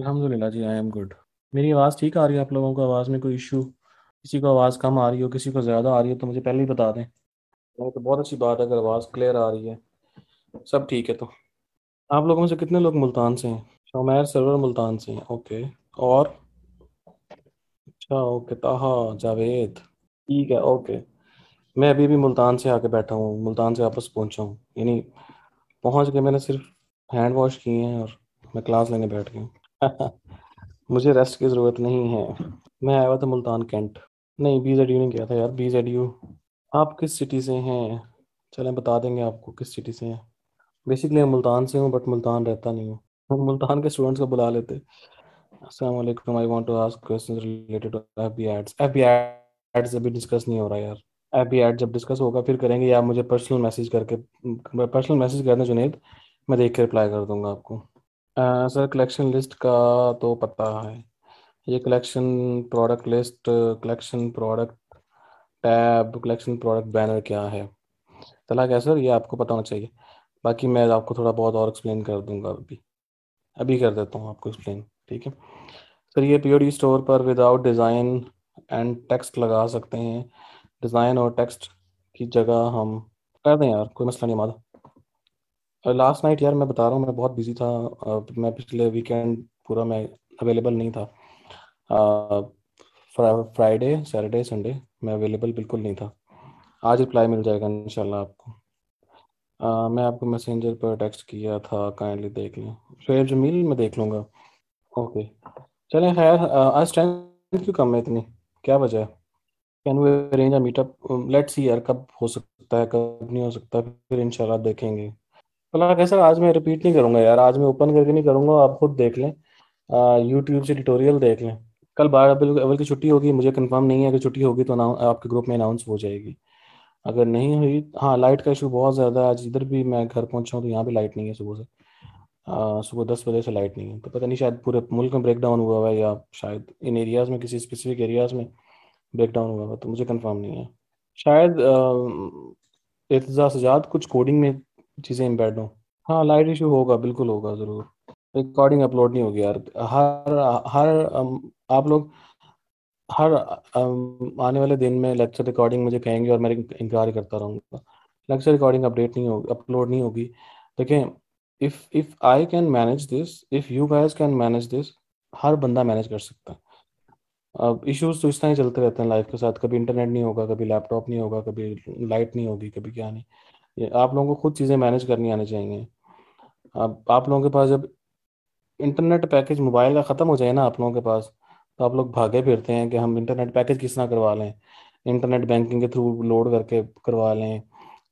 अल्हम्दुलिल्लाह जी I am good मेरी आवाज़ ठीक आ रही है आप लोगों को आवाज़ में कोई इशू किसी को आवाज़ कम आ रही हो किसी को ज़्यादा आ रही हो तो मुझे पहले ही बता दें तो बहुत अच्छी बात है अगर आवाज़ क्लियर आ रही है सब ठीक है तो आप लोगों से कितने लोग मुल्तान से हैं शोमैर सरवर मुल्तान से हैं ओके और अच्छा ओके ताहा जावेद ठीक है ओके मैं अभी भी मुल्तान से आके बैठा हूँ मुल्तान से वापस पहुँचा हूँ यानी पहुँच के मैंने सिर्फ हैंड वॉश किए हैं और मैं क्लास लेने बैठ गया हूँ मुझे रेस्ट की ज़रूरत नहीं है मैं आया हुआ था मुल्तान कैंट नहीं बी जेड यू नहीं गया था यार बी जेड यू आप किस सिटी से हैं चलें बता देंगे आपको किस सिटी से हैं बेसिकली मैं मुल्तान से हूँ बट मुल्तान रहता नहीं हूँ मुल्तान के स्टूडेंट्स को बुला लेते अस्सलाम वालेकुम I want to ask questions related to FB ads FB ads अभी डिस्कस नहीं हो रहा यार एफबी एड जब डिस्कस होगा फिर करेंगे या मुझे पर्सनल मैसेज करके पर्सनल मैसेज कर दें जुनेद मैं देख के रिप्लाई कर दूंगा आपको सर कलेक्शन लिस्ट का तो पता है ये collection product list collection product tab collection product banner क्या है चला क्या सर ये आपको पता होना चाहिए बाकी मैं आपको थोड़ा बहुत और एक्सप्लेन कर दूंगा अभी अभी कर देता हूँ आपको एक्सप्लेन ठीक है सर ये पी स्टोर पर विदाउट डिज़ाइन एंड टेक्स्ट लगा सकते हैं डिज़ाइन और टेक्स्ट की जगह हम कर दें यार कोई मसला नहीं माता लास्ट नाइट यार मैं बता रहा हूँ मैं बहुत बिजी था uh, मैं पिछले वीकेंड पूरा मैं अवेलेबल नहीं था फ्राइडे सैटरडे संडे मैं अवेलेबल बिल्कुल नहीं था आज रिप्लाई मिल जाएगा इंशाल्लाह आपको uh, मैं आपको मैसेंजर पर टेक्स्ट किया था काइंडली देख लें जो जमील मैं देख लूँगा ओके चलें खैर आज स्ट्रेंथ क्यों कम है इतनी क्या वजह है can we arrange a meetup let's see यार कब हो सकता है कब नहीं हो सकता फिर इंशाल्लाह देखेंगे भला सर आज मैं रिपीट नहीं करूंगा यार आज मैं ओपन करके नहीं करूंगा आप खुद देख लें यूट्यूब से ट्यूटोरियल देख लें कल बारह अवल की छुट्टी होगी मुझे कंफर्म नहीं है अगर छुट्टी होगी तो आपके ग्रुप में अनाउंस हो जाएगी अगर नहीं हुई हाँ लाइट का इशू बहुत ज़्यादा है आज इधर भी मैं घर पहुंचा हूँ तो यहाँ भी लाइट नहीं है सुबह से सुबह दस बजे से लाइट नहीं है तो पता नहीं शायद पूरे मुल्क में ब्रेक डाउन हुआ हुआ है या शायद इन एरियाज़ में किसी स्पेसिफिक एरियाज़ में ब्रेक डाउन हुआ हुआ तो मुझे कन्फर्म नहीं है शायद एहतजा सजाद कुछ कोडिंग में चीज़ें इम्पैक्ट हो हाँ लाइट इशू होगा बिल्कुल होगा ज़रूर रिकॉर्डिंग अपलोड नहीं होगी यार हर हर आप लोग हर आने वाले दिन में लेक्चर रिकॉर्डिंग मुझे कहेंगे और मैं इनकार करता रहूँगा लेक्चर रिकॉर्डिंग अपडेट नहीं होगी अपलोड नहीं होगी देखें if if I can manage this if you guys can manage this हर बंदा मैनेज कर सकता है अब इश्यूज तो इस तरह ही चलते रहते हैं लाइफ के साथ कभी इंटरनेट नहीं होगा कभी लैपटॉप नहीं होगा कभी लाइट नहीं होगी कभी क्या नहीं ये आप लोगों को खुद चीज़ें मैनेज करनी आनी चाहिए अब आप लोगों के पास जब इंटरनेट पैकेज मोबाइल का ख़त्म हो जाए ना आप लोगों के पास तो आप लोग भागे फिरते हैं कि हम इंटरनेट पैकेज किस तरह करवा लें इंटरनेट बैंकिंग के थ्रू लोड करके करवा लें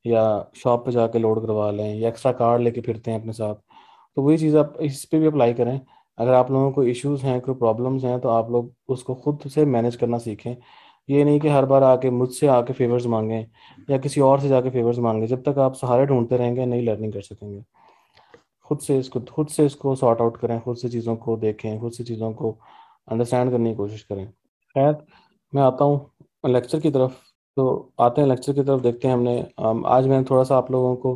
या शॉप पे जाके लोड करवा लें या एक्स्ट्रा कार्ड लेके फिरते हैं अपने साथ तो वही चीज़ आप इस पर भी अप्लाई करें अगर आप लोगों को इश्यूज हैं कोई प्रॉब्लम्स हैं तो आप लोग उसको खुद से मैनेज करना सीखें ये नहीं कि हर बार आके मुझसे आके फेवर्स मांगे या किसी और से जाके फेवर्स मांगे जब तक आप सहारे ढूंढते रहेंगे नहीं लर्निंग कर सकेंगे खुद से इसको खुद से इसको सॉर्ट आउट करें खुद से चीज़ों को देखें खुद से चीज़ों को अंडरस्टैंड करने की कोशिश करें खैर मैं आता हूँ लेक्चर की तरफ तो आते हैं लेक्चर की तरफ देखते हैं हमने आज मैंने थोड़ा सा आप लोगों को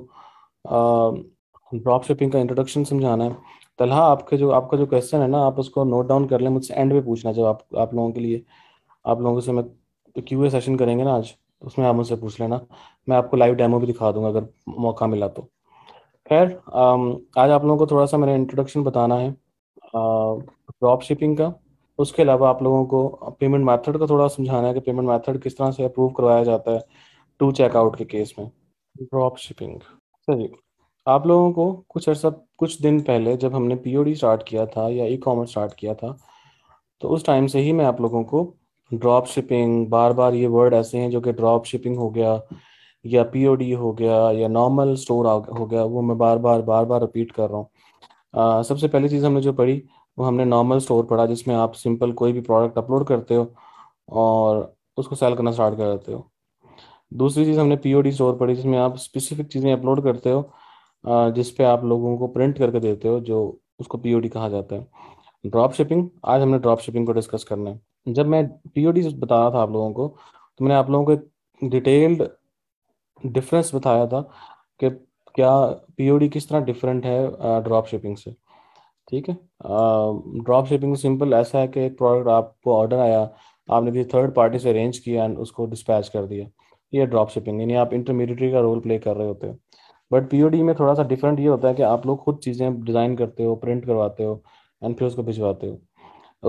ड्रॉप शिपिंग का इंट्रोडक्शन समझाना है तलहा आपके जो आपका जो क्वेश्चन है ना आप उसको नोट डाउन कर लें मुझसे एंड में पूछना जब आप आप लोगों के लिए आप लोगों से मैं तो क्यू ए सेशन करेंगे ना आज तो उसमें आप मुझसे पूछ लेना मैं आपको लाइव डेमो भी दिखा दूंगा अगर मौका मिला तो खैर आज आप लोगों को थोड़ा सा मेरा इंट्रोडक्शन बताना है ड्रॉप शिपिंग का उसके अलावा आप लोगों को पेमेंट मेथड का थोड़ा समझाना है कि पेमेंट मेथड किस तरह से अप्रूव करवाया जाता है टू चेकआउट के केस में ड्रॉप शिपिंग सर जी आप लोगों को कुछ अर्सा कुछ दिन पहले जब हमने पीओडी स्टार्ट किया था या ई कॉमर्स स्टार्ट किया था तो उस टाइम से ही मैं आप लोगों को ड्रॉप शिपिंग बार बार ये वर्ड ऐसे हैं जो कि ड्रॉप शिपिंग हो गया या पीओडी हो गया या नॉर्मल स्टोर हो गया वो मैं बार बार बार बार रिपीट कर रहा हूँ सबसे पहली चीज़ हमने जो पढ़ी वो हमने नॉर्मल स्टोर पढ़ा जिसमें आप सिंपल कोई भी प्रोडक्ट अपलोड करते हो और उसको सेल करना स्टार्ट कर देते हो दूसरी चीज़ हमने पीओडी स्टोर पढ़ी जिसमें आप स्पेसिफिक चीज़ें अपलोड करते हो जिस आप लोगों को प्रिंट करके देते हो जो उसको पीओडी कहा जाता है ड्रॉप शिपिंग आज हमने ड्रॉप शिपिंग को डिस्कस करना है जब मैं पीओडी बता रहा था आप लोगों को तो मैंने आप लोगों को डिटेल्ड डिफरेंस बताया था कि क्या पीओडी किस तरह डिफरेंट है ड्रॉप शिपिंग से ठीक है ड्रॉप शिपिंग सिंपल ऐसा है कि एक प्रोडक्ट आपको ऑर्डर आया आपने किसी थर्ड पार्टी से अरेंज किया एंड उसको डिस्पैच कर दिया ये ड्रॉप शिपिंग यानी आप इंटरमीडिएटरी का रोल प्ले कर रहे होते हो बट पीओडी में थोड़ा सा डिफरेंट ये होता है कि आप लोग खुद चीज़ें डिज़ाइन करते हो प्रिंट करवाते हो एंड फिर उसको भिजवाते हो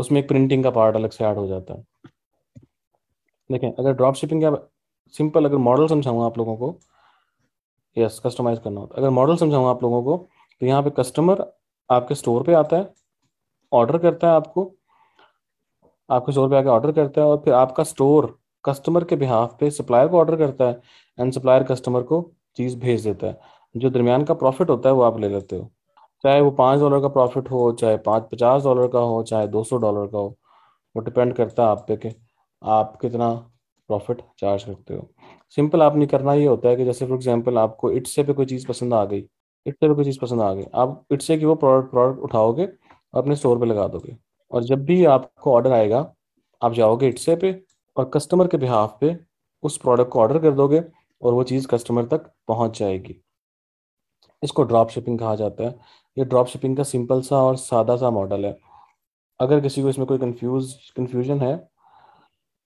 उसमें एक प्रिंटिंग का पार्ट अलग से ऐड हो जाता है देखें अगर ड्रॉप शिपिंग का सिंपल अगर मॉडल समझाऊँ आप लोगों को यस कस्टमाइज करना होता है अगर मॉडल समझाऊँ आप लोगों को तो यहाँ पे कस्टमर आपके स्टोर पे आता है ऑर्डर करता है आपको आपके स्टोर पे आके ऑर्डर करता है और फिर आपका स्टोर कस्टमर के बिहाफ पे सप्लायर को ऑर्डर करता है एंड सप्लायर कस्टमर को चीज़ भेज देता है जो दरमियान का प्रॉफिट होता है वो आप ले लेते हो चाहे वो पाँच डॉलर का प्रॉफिट हो चाहे पाँच पचास डॉलर का हो चाहे दो सौ डॉलर का हो वो डिपेंड करता है आप पे कि आप कितना प्रॉफिट चार्ज करते हो सिंपल आपने करना ये होता है कि जैसे फॉर एग्जांपल आपको से पे कोई चीज़ पसंद आ गई से पे कोई चीज़ पसंद आ गई आप इट की वो प्रोडक्ट प्रोडक्ट उठाओगे और अपने स्टोर पर लगा दोगे और जब भी आपको ऑर्डर आएगा आप जाओगे इट्से पे और कस्टमर के बिहाफ पे उस प्रोडक्ट को ऑर्डर कर दोगे और वो चीज़ कस्टमर तक पहुंच जाएगी इसको ड्रॉप शिपिंग कहा जाता है ये ड्रॉप शिपिंग का सिंपल सा और सादा सा मॉडल है अगर किसी को इसमें कोई कंफ्यूज कंफ्यूजन है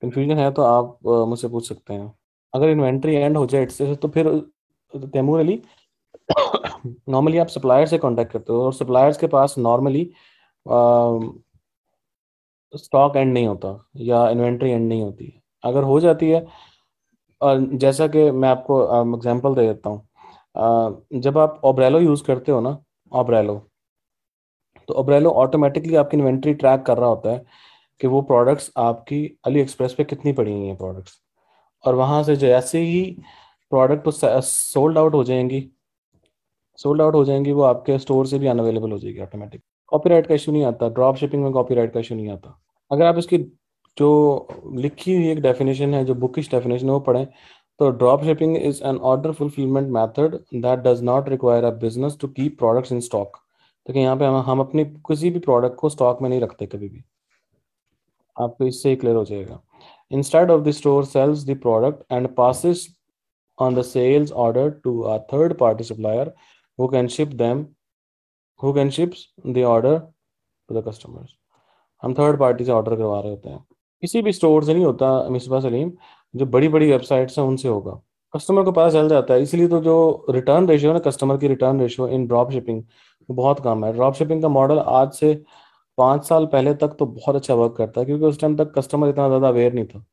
कंफ्यूजन है तो आप मुझसे पूछ सकते हैं अगर इन्वेंट्री एंड हो जाए से तो फिर तैमूर अली नॉर्मली आप सप्लायर से कांटेक्ट करते हो और सप्लायर्स के पास नॉर्मली स्टॉक एंड नहीं होता या इन्वेंट्री एंड नहीं होती अगर हो जाती है और जैसा कि मैं आपको एग्जांपल दे देता हूँ जब आप ओब्रेलो यूज़ करते हो ना ओब्रेलो तो ओब्रेलो ऑटोमेटिकली आपकी इन्वेंट्री ट्रैक कर रहा होता है कि वो प्रोडक्ट्स आपकी अली एक्सप्रेस पे कितनी पड़ी हुई हैं प्रोडक्ट्स और वहां से जैसे ही प्रोडक्ट सोल्ड आउट हो जाएंगी सोल्ड आउट हो जाएंगी वो आपके स्टोर से भी अनअवेलेबल हो जाएगी ऑटोमेटिक कॉपीराइट का इशू नहीं आता ड्रॉप शिपिंग में कॉपीराइट का इशू नहीं आता अगर आप इसकी जो लिखी हुई एक डेफिनेशन है जो बुकिश डेफिनेशन है वो पढ़ें तो drop shipping is an order fulfilment method that does not require a business to keep products in stock तो यहाँ पे हम हम अपने किसी भी प्रोडक्ट को स्टॉक में नहीं रखते कभी भी आपको इससे ही क्लियर हो जाएगा instead of the store sells the product and passes on the sales order to a third party supplier who can ship them who can ship the order to the customers हम third party से order करवा रहे होते हैं किसी भी store से नहीं होता मिसबा सलीम जो बड़ी बड़ी वेबसाइट्स हैं उनसे होगा कस्टमर को पता चल जाता है इसलिए तो जो रिटर्न रेशियो ना कस्टमर की return ratio in drop shipping बहुत कम है ड्रॉप शिपिंग का मॉडल आज से पाँच साल पहले तक तो बहुत अच्छा वर्क करता है क्योंकि उस टाइम तक कस्टमर इतना ज़्यादा अवेयर नहीं था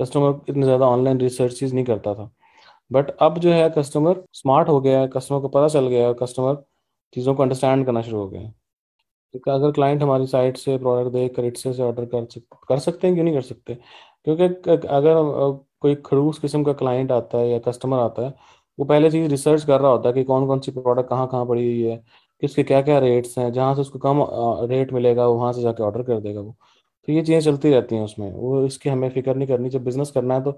कस्टमर इतने ज़्यादा ऑनलाइन रिसर्च चीज़ नहीं करता था बट अब जो है कस्टमर स्मार्ट हो गया है कस्टमर को पता चल गया है कस्टमर चीज़ों को अंडरस्टैंड करना शुरू हो गया है तो अगर क्लाइंट हमारी साइट से प्रोडक्ट देख कर से ऑर्डर कर सकते कर सकते हैं क्यों नहीं कर सकते क्योंकि अगर कोई खड़ूस किस्म का क्लाइंट आता है या कस्टमर आता है वो पहले चीज रिसर्च कर रहा होता है कि कौन कौन सी प्रोडक्ट कहाँ कहाँ पड़ी हुई है किसके क्या क्या रेट्स हैं जहाँ से उसको कम रेट मिलेगा वो वहाँ से जाके ऑर्डर कर देगा वो तो ये चीज़ें चलती रहती हैं उसमें वो इसकी हमें फिक्र नहीं करनी जब बिजनेस करना है तो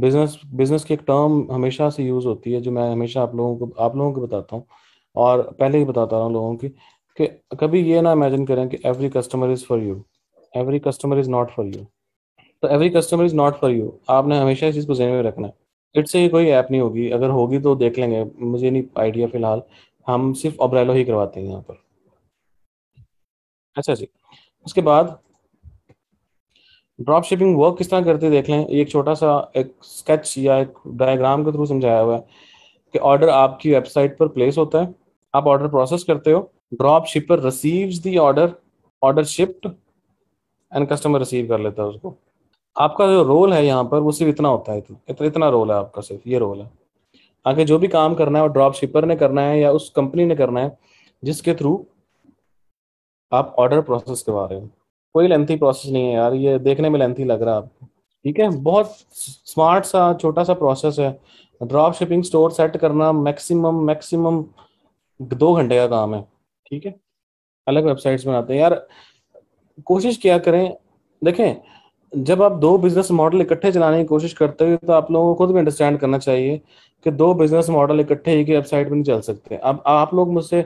बिजनेस बिजनेस की एक टर्म हमेशा से यूज़ होती है जो मैं हमेशा आप लोगों को आप लोगों को बताता हूँ और पहले ही बताता रहा हूँ लोगों की कि कभी ये ना इमेजिन करें कि every customer is for you every customer is not for you तो every customer is not for you आपने हमेशा इस चीज़ को जहन में रखना है इट से कोई ऐप नहीं होगी अगर होगी तो देख लेंगे मुझे नहीं आइडिया फिलहाल हम सिर्फ ओब्रेलो ही करवाते हैं यहाँ पर अच्छा जी उसके बाद ड्रॉप शिपिंग वर्क किस तरह करते देख लें एक छोटा सा एक स्केच या एक डायग्राम के थ्रू समझाया हुआ है कि ऑर्डर आपकी वेबसाइट पर प्लेस होता है आप ऑर्डर प्रोसेस करते हो drop shipper receives the order order shipped and customer receive कर लेता है उसको आपका जो रोल है यहाँ पर वो सिर्फ इतना होता है तो। इतना इतना, इतना रोल है आपका सिर्फ ये रोल है आगे जो भी काम करना है वो ड्रॉप शिपर ने करना है या उस कंपनी ने करना है जिसके थ्रू आप ऑर्डर प्रोसेस करवा रहे हो कोई लेंथी प्रोसेस नहीं है यार ये देखने में लेंथी लग रहा है आपको ठीक है बहुत स्मार्ट सा छोटा सा प्रोसेस है ड्रॉप शिपिंग स्टोर सेट करना मैक्सिमम मैक्सिमम दो घंटे का काम है ठीक है अलग वेबसाइट्स में आते हैं यार कोशिश किया करें देखें जब आप दो बिजनेस मॉडल इकट्ठे चलाने की कोशिश करते हो तो आप लोगों को खुद भी अंडरस्टैंड करना चाहिए कि दो बिजनेस मॉडल इकट्ठे एक ही वेबसाइट पर नहीं चल सकते अब आप लोग मुझसे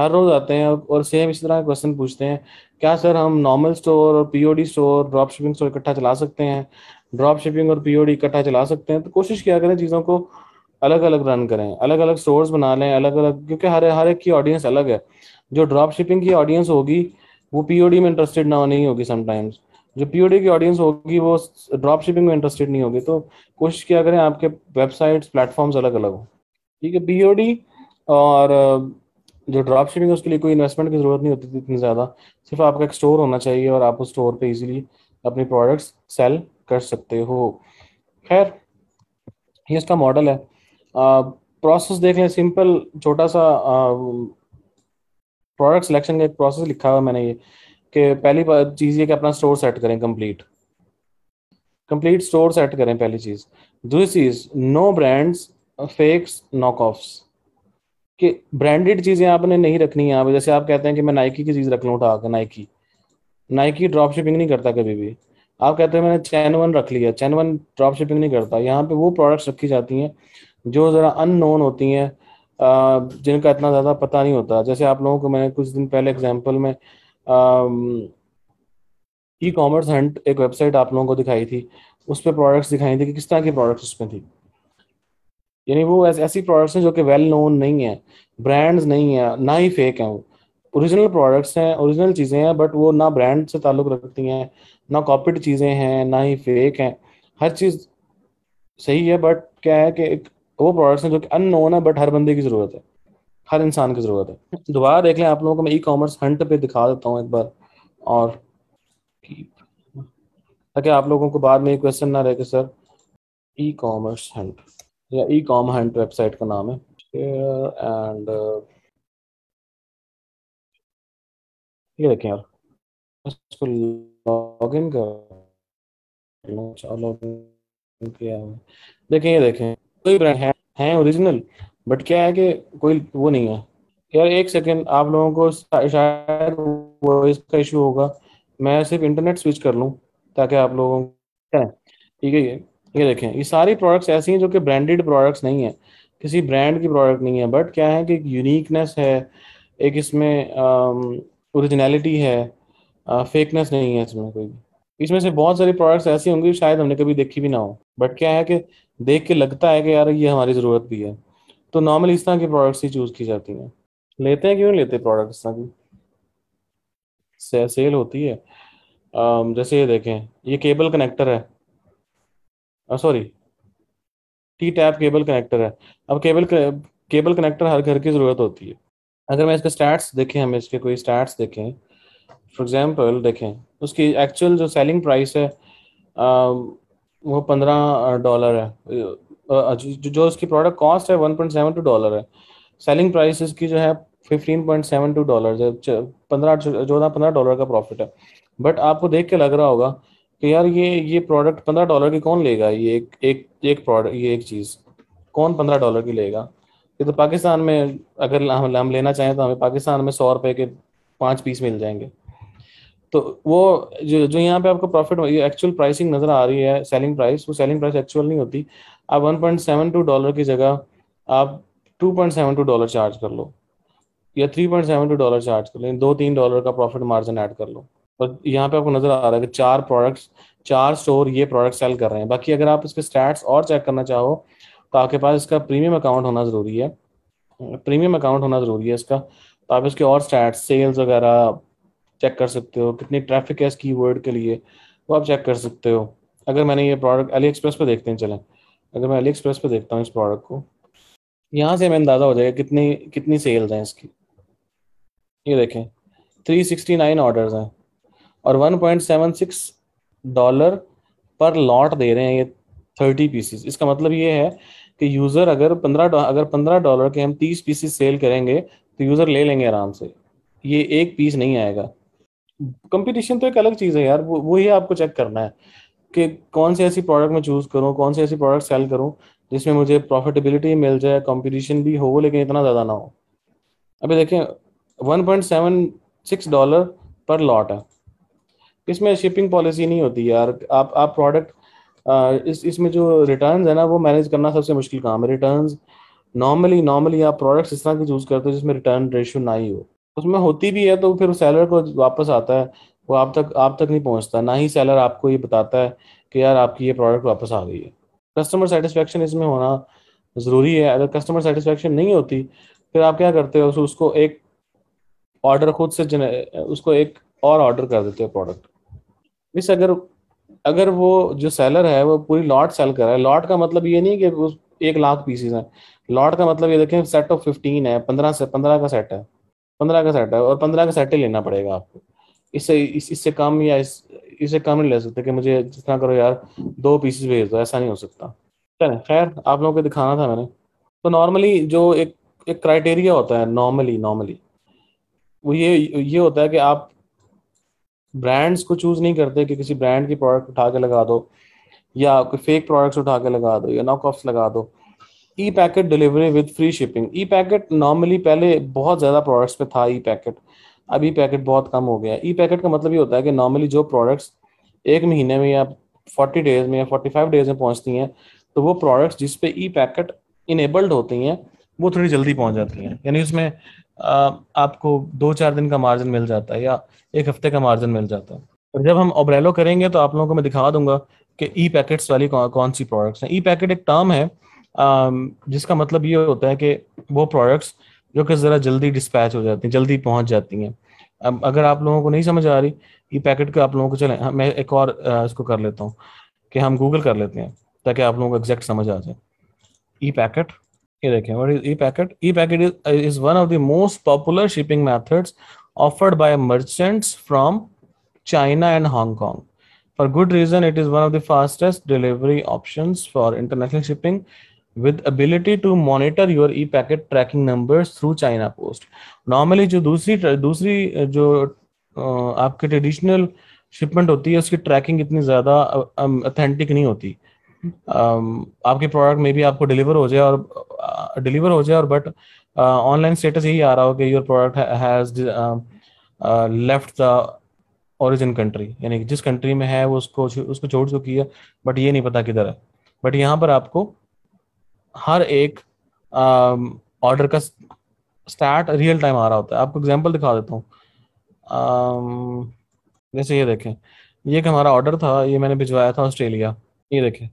हर रोज आते हैं और सेम इसी तरह क्वेश्चन पूछते हैं क्या सर हम नॉर्मल स्टोर और POD store drop shipping store इकट्ठा चला सकते हैं ड्रॉप शिपिंग और पीओडी इकट्ठा चला सकते हैं तो कोशिश किया करें चीज़ों को अलग अलग रन करें अलग अलग स्टोर्स बना लें अलग अलग क्योंकि हर हर एक की ऑडियंस अलग है जो ड्रॉप शिपिंग की ऑडियंस होगी वो पीओडी में इंटरेस्टेड ना होनी होगी समटाइम्स जो पीओडी की ऑडियंस होगी वो ड्रॉप शिपिंग में इंटरेस्टेड नहीं होगी तो कोशिश किया करें आपके वेबसाइट्स प्लेटफॉर्म्स अलग अलग हो ठीक है पीओडी और जो ड्रॉप शिपिंग है उसके लिए कोई इन्वेस्टमेंट की ज़रूरत नहीं होती इतनी ज़्यादा सिर्फ आपका एक स्टोर होना चाहिए और आप उस स्टोर पे इजीली अपने प्रोडक्ट्स सेल कर सकते हो खैर ये इसका मॉडल है प्रोसेस देख लें सिंपल छोटा सा प्रोडक्ट सिलेक्शन का एक प्रोसेस लिखा हुआ मैंने ये कि पहली चीज़ ये कि अपना स्टोर सेट करें कंप्लीट कंप्लीट स्टोर सेट करें पहली चीज़ दूसरी चीज़ no brands fakes knock offs कि ब्रांडेड चीज़ें आपने नहीं रखनी है आप जैसे आप कहते हैं कि मैं नाइकी की चीज़ रख लू उठा नाइकी नाइकी ड्रॉप शिपिंग नहीं करता कभी भी आप कहते हैं मैंने चैन वन रख लिया चैन वन ड्रॉप शिपिंग नहीं करता यहाँ पे वो प्रोडक्ट्स रखी जाती हैं जो ज़रा अननोन होती हैं जिनका इतना ज़्यादा पता नहीं होता जैसे आप लोगों को मैंने कुछ दिन पहले एग्जाम्पल में ई कॉमर्स हंट एक वेबसाइट आप लोगों को दिखाई थी उस पर प्रोडक्ट्स दिखाई थी कि किस तरह की प्रोडक्ट्स उसमें थी यानी वो ऐसे ऐसी प्रोडक्ट्स हैं जो कि वेल नोन नहीं है ब्रांड्स नहीं है ना ही फेक हैं वो ओरिजिनल प्रोडक्ट्स हैं ओरिजिनल चीज़ें हैं बट वो ना ब्रांड से ताल्लुक रखती हैं ना कॉपीड चीज़ें हैं ना ही फेक हैं हर चीज़ सही है बट क्या है कि एक वो प्रोडक्ट्स हैं जो कि अन है बट हर बंदे की ज़रूरत है हर इंसान की जरूरत है दोबारा देख लें आप लोगों को मैं ई कॉमर्स हंट पे दिखा देता हूँ एक बार और ताकि आप लोगों को बाद में क्वेश्चन ना रहे कि सर ई कॉमर्स हंट या ई कॉम हंट वेबसाइट का नाम है एंड ये देखें यार इसको लॉग इन कर लॉग इन अच्छा, किया देखें ये देखें कोई ब्रांड है हैं ओरिजिनल बट क्या है कि कोई वो नहीं है यार एक सेकेंड आप लोगों को शायद वॉइस का इशू होगा मैं सिर्फ इंटरनेट स्विच कर लूँ ताकि आप लोगों को ठीक है ये ये देखें ये सारी प्रोडक्ट्स ऐसी हैं जो कि ब्रांडेड प्रोडक्ट्स नहीं है किसी ब्रांड की प्रोडक्ट नहीं है बट क्या है कि एक यूनिकनेस है एक इसमें ओरिजिनलिटी um, है फेकनेस uh, नहीं है इसमें कोई इसमें से बहुत सारी प्रोडक्ट्स ऐसी होंगी शायद हमने कभी देखी भी ना हो बट क्या है कि देख के लगता है कि यार ये हमारी ज़रूरत भी है तो नॉर्मली इस तरह के प्रोडक्ट्स ही चूज की जाती हैं लेते हैं क्यों लेते प्रोडक्ट्स इस तरह की से, सेल होती है um, जैसे ये देखें ये केबल कनेक्टर है sorry T tap cable connector है अब केबल केबल कनेक्टर हर घर की ज़रूरत होती है अगर मैं इसके स्टैट्स देखें हम इसके कोई स्टैट्स देखें फॉर एग्जांपल देखें उसकी एक्चुअल जो सेलिंग प्राइस है आ, वो पंद्रह डॉलर है जो उसकी प्रोडक्ट कॉस्ट है one point seven two dollar है सेलिंग प्राइस इसकी जो है fifteen point seven two dollar पंद्रह चौदह पंद्रह डॉलर का प्रॉफिट है बट आपको देख के लग रहा होगा कि यार ये ये प्रोडक्ट पंद्रह डॉलर की कौन लेगा ये एक एक एक प्रोडक्ट ये एक चीज़ कौन पंद्रह डॉलर की लेगा ये तो पाकिस्तान में अगर हम हम लेना चाहें तो हमें पाकिस्तान में सौ रुपये के पाँच पीस मिल जाएंगे तो वो जो जो यहाँ पे आपको प्रॉफिट एक्चुअल प्राइसिंग नजर आ रही है सेलिंग प्राइस वो सेलिंग प्राइस एक्चुअल नहीं होती आप one point seven two dollar की जगह आप two point seven two dollar charge कर लो या three point seven two dollar charge कर लो दो तीन डॉलर का प्रॉफिट मार्जिन ऐड कर लो और यहाँ पे आपको नजर आ रहा है कि चार प्रोडक्ट्स चार स्टोर ये प्रोडक्ट सेल कर रहे हैं बाकी अगर आप इसके स्टैट्स और चेक करना चाहो तो आपके पास इसका प्रीमियम अकाउंट होना ज़रूरी है प्रीमियम अकाउंट होना ज़रूरी है इसका तो आप इसके और स्टैट्स सेल्स वगैरह चेक कर सकते हो कितनी ट्रैफिक है इस की वर्ड के लिए वो आप चेक कर सकते हो अगर मैंने ये प्रोडक्ट अली एक्सप्रेस पर देखते हैं चलें अगर मैं अली एक्सप्रेस पर देखता हूँ इस प्रोडक्ट को यहाँ से हमें अंदाज़ा हो जाएगा कितनी कितनी सेल्स हैं इसकी ये देखें 369 ऑर्डर्स हैं और 1.76 डॉलर पर लॉट दे रहे हैं ये 30 पीसीस इसका मतलब ये है कि यूज़र अगर 15 अगर 15 डॉलर के हम 30 पीसीस सेल करेंगे तो यूज़र ले लेंगे आराम से ये एक पीस नहीं आएगा कंपटीशन तो एक अलग चीज है यार वो वही आपको चेक करना है कि कौन सी ऐसी प्रोडक्ट मैं चूज करूँ कौन सी ऐसी प्रोडक्ट सेल करूँ जिसमें मुझे प्रॉफिटेबिलिटी मिल जाए कंपटीशन भी हो लेकिन इतना ज्यादा ना हो अभी देखें सिक्स डॉलर पर लॉट है इसमें शिपिंग पॉलिसी नहीं होती यार आप आप प्रोडक्ट इस इसमें जो रिटर्न्स है ना वो मैनेज करना सबसे मुश्किल काम है रिटर्न्स नॉर्मली नॉर्मली आप प्रोडक्ट्स इस तरह के चूज करते हो जिसमें रिटर्न रेशियो ना ही हो उसमें होती भी है तो फिर सेलर को वापस आता है वो आप तक आप तक नहीं पहुंचता ना ही सेलर आपको ये बताता है कि यार आपकी ये प्रोडक्ट वापस आ गई है कस्टमर सेटिस्फेक्शन इसमें होना ज़रूरी है अगर कस्टमर सेटिस्फेक्शन नहीं होती फिर आप क्या करते हो उसको एक ऑर्डर खुद से उसको एक और ऑर्डर कर देते हो प्रोडक्ट मिस अगर अगर वो जो सेलर है वो पूरी लॉट सेल कर रहा है लॉट का मतलब ये नहीं कि उस एक लाख पीसीज हैं लॉट का मतलब ये देखें सेट ऑफ फिफ्टीन है पंद्रह से पंद्रह का सेट है पंद्रह का सेट है और पंद्रह का सेट ही लेना पड़ेगा आपको इससे इससे इस, कम या इस इससे कम नहीं ले सकते कि मुझे जितना करो यार दो पीसेस भेज दो ऐसा नहीं हो सकता चले खैर आप लोगों को दिखाना था मैंने तो नॉर्मली जो एक एक क्राइटेरिया होता है नॉर्मली नॉर्मली वो ये ये होता है कि आप ब्रांड्स को चूज नहीं करते कि किसी ब्रांड की प्रोडक्ट उठा के लगा दो या कोई फेक प्रोडक्ट्स उठा के लगा दो या नॉक ऑफ्स लगा दो e packet delivery with free shipping e packet normally पहले बहुत ज़्यादा प्रोडक्ट्स पे था ई पैकेट अब ई पैकेट बहुत कम हो गया ई पैकेट का मतलब ये होता है कि नॉर्मली जो प्रोडक्ट्स एक महीने में या फोर्टी डेज में या फोर्टी फाइव डेज में पहुँचती हैं तो वो प्रोडक्ट्स जिस पे ई पैकेट इनेबल्ड होती हैं वो थोड़ी जल्दी पहुँच जाती हैं यानी उसमें आपको दो चार दिन का मार्जिन मिल जाता है या एक हफ्ते का मार्जिन मिल जाता है और जब हम ओब्रेलो करेंगे तो आप लोगों को मैं दिखा दूंगा कि ई पैकेट्स वाली कौन, कौन सी प्रोडक्ट्स हैं ई पैकेट एक टर्म है Um, जिसका मतलब ये होता है कि वो प्रोडक्ट्स जो कि ज़रा जल्दी डिस्पैच हो जाती हैं जल्दी पहुंच जाती हैं अब अगर आप लोगों को नहीं समझ आ रही ये पैकेट का आप लोगों को चले हाँ, मैं एक और इसको कर लेता हूँ कि हम गूगल कर लेते हैं ताकि आप लोगों को एग्जैक्ट समझ आ जाए ई पैकेट ये देखें what is e packet e packet is one of the most popular shipping methods offered by merchants from China and Hong Kong for good reason it is one of the fastest delivery option for international shipping with ability to monitor your e packet tracking number through China post normally जो दूसरी दूसरी जो आपके traditional shipment होती है उसकी trekking इतनी ज़्यादा ऑथेंटिक नहीं होती आपके प्रोडक्ट में भी आपको डिलीवर हो जाए और डिलीवर हो जाए और बट ऑनलाइन स्टेटस यही आ रहा हो कि your product has left the origin country यानी जिस कंट्री में है वो उसको उसको छोड़ चुकी है बट ये नहीं पता किधर है बट यहाँ पर आपको हर एक ऑर्डर um, का स्टैट रियल टाइम आ रहा होता है आपको एग्जांपल दिखा देता हूँ um, जैसे ये देखें ये हमारा ऑर्डर था ये मैंने भिजवाया था ऑस्ट्रेलिया ये देखें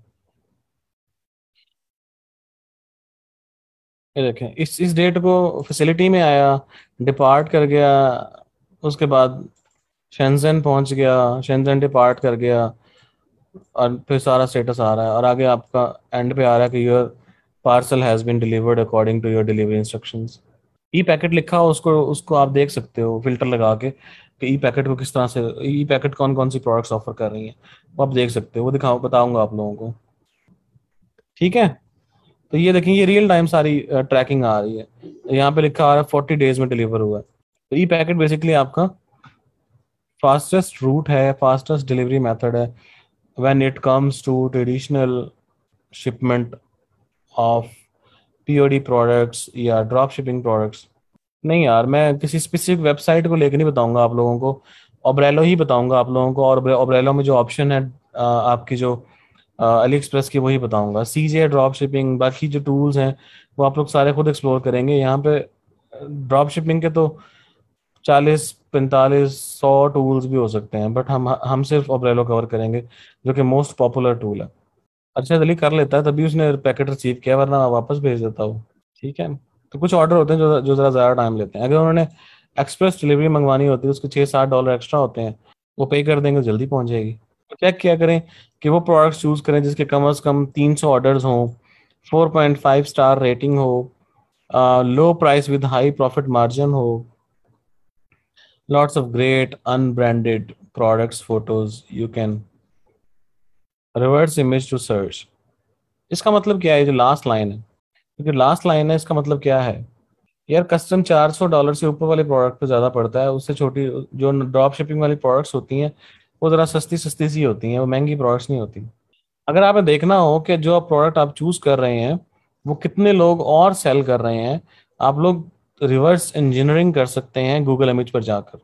ये देखें इस इस डेट को फैसिलिटी में आया डिपार्ट कर गया उसके बाद शेंजन पहुंच गया शेंजन डिपार्ट कर गया और फिर सारा स्टेटस आ रहा है और आगे आपका एंड पे आ रहा है कि your parcel has been delivered according to your delivery instruction e packet लिखा हो उसको उसको आप देख सकते हो फिल्टर लगा के कि ई पैकेट को किस तरह से ई पैकेट कौन कौन सी प्रोडक्ट्स ऑफर कर रही हैं वो आप देख सकते हो वो दिखाओ बताऊंगा आप लोगों को ठीक है तो ये देखें ये रियल टाइम सारी ट्रैकिंग आ रही है यहाँ पे लिखा आ रहा है फोर्टी डेज में डिलीवर हुआ है तो ई पैकेट बेसिकली आपका फास्टेस्ट रूट है फास्टेस्ट डिलीवरी मेथड है when it comes to traditional shipment of POD products या ड्रॉप शिपिंग प्रोडक्ट्स नहीं यार मैं किसी स्पेसिफिक वेबसाइट को लेकर नहीं बताऊंगा आप लोगों को ओब्रेलो ही बताऊंगा आप लोगों को और ओब्रेलो में जो ऑप्शन है आपकी जो अली एक्सप्रेस की वही बताऊंगा सी जे ड्रॉप शिपिंग बाकी जो टूल्स हैं वो आप लोग सारे खुद एक्सप्लोर करेंगे यहाँ पे ड्रॉप शिपिंग के तो चालीस पैंतालीस सौ टूल्स भी हो सकते हैं बट हम हम सिर्फ ओब्रेलो कवर करेंगे जो कि मोस्ट पॉपुलर टूल है अच्छा दली कर लेता है तभी उसने पैकेट रिसीव किया वरना वापस भेज देता हूँ ठीक है तो कुछ ऑर्डर होते हैं जो जो जरा ज़्यादा टाइम लेते हैं अगर उन्होंने एक्सप्रेस डिलीवरी मंगवानी होती है उसके छः सात डॉलर एक्स्ट्रा होते हैं वो पे कर देंगे जल्दी पहुंच जाएगी तो चेक क्या करें कि वो प्रोडक्ट्स चूज़ करें जिसके कम अज़ कम तीन सौ ऑर्डर हों four point five star rating हो low price with high profit margin हो lots of great unbranded products photos you can reverse image to search इसका मतलब क्या है जो लास्ट लाइन है क्योंकि लास्ट लाइन है इसका मतलब क्या है यार कस्टम 400 डॉलर से ऊपर वाले प्रोडक्ट पे ज़्यादा पड़ता है उससे छोटी जो ड्रॉप शिपिंग वाली प्रोडक्ट्स होती हैं वो ज़रा सस्ती सस्ती सी होती हैं वो महंगी प्रोडक्ट्स नहीं होती अगर आपने देखना हो कि जो प्रोडक्ट आप चूज़ कर रहे हैं वो कितने लोग और सेल कर रहे हैं आप लोग रिवर्स इंजीनियरिंग कर सकते हैं गूगल इमेज पर जाकर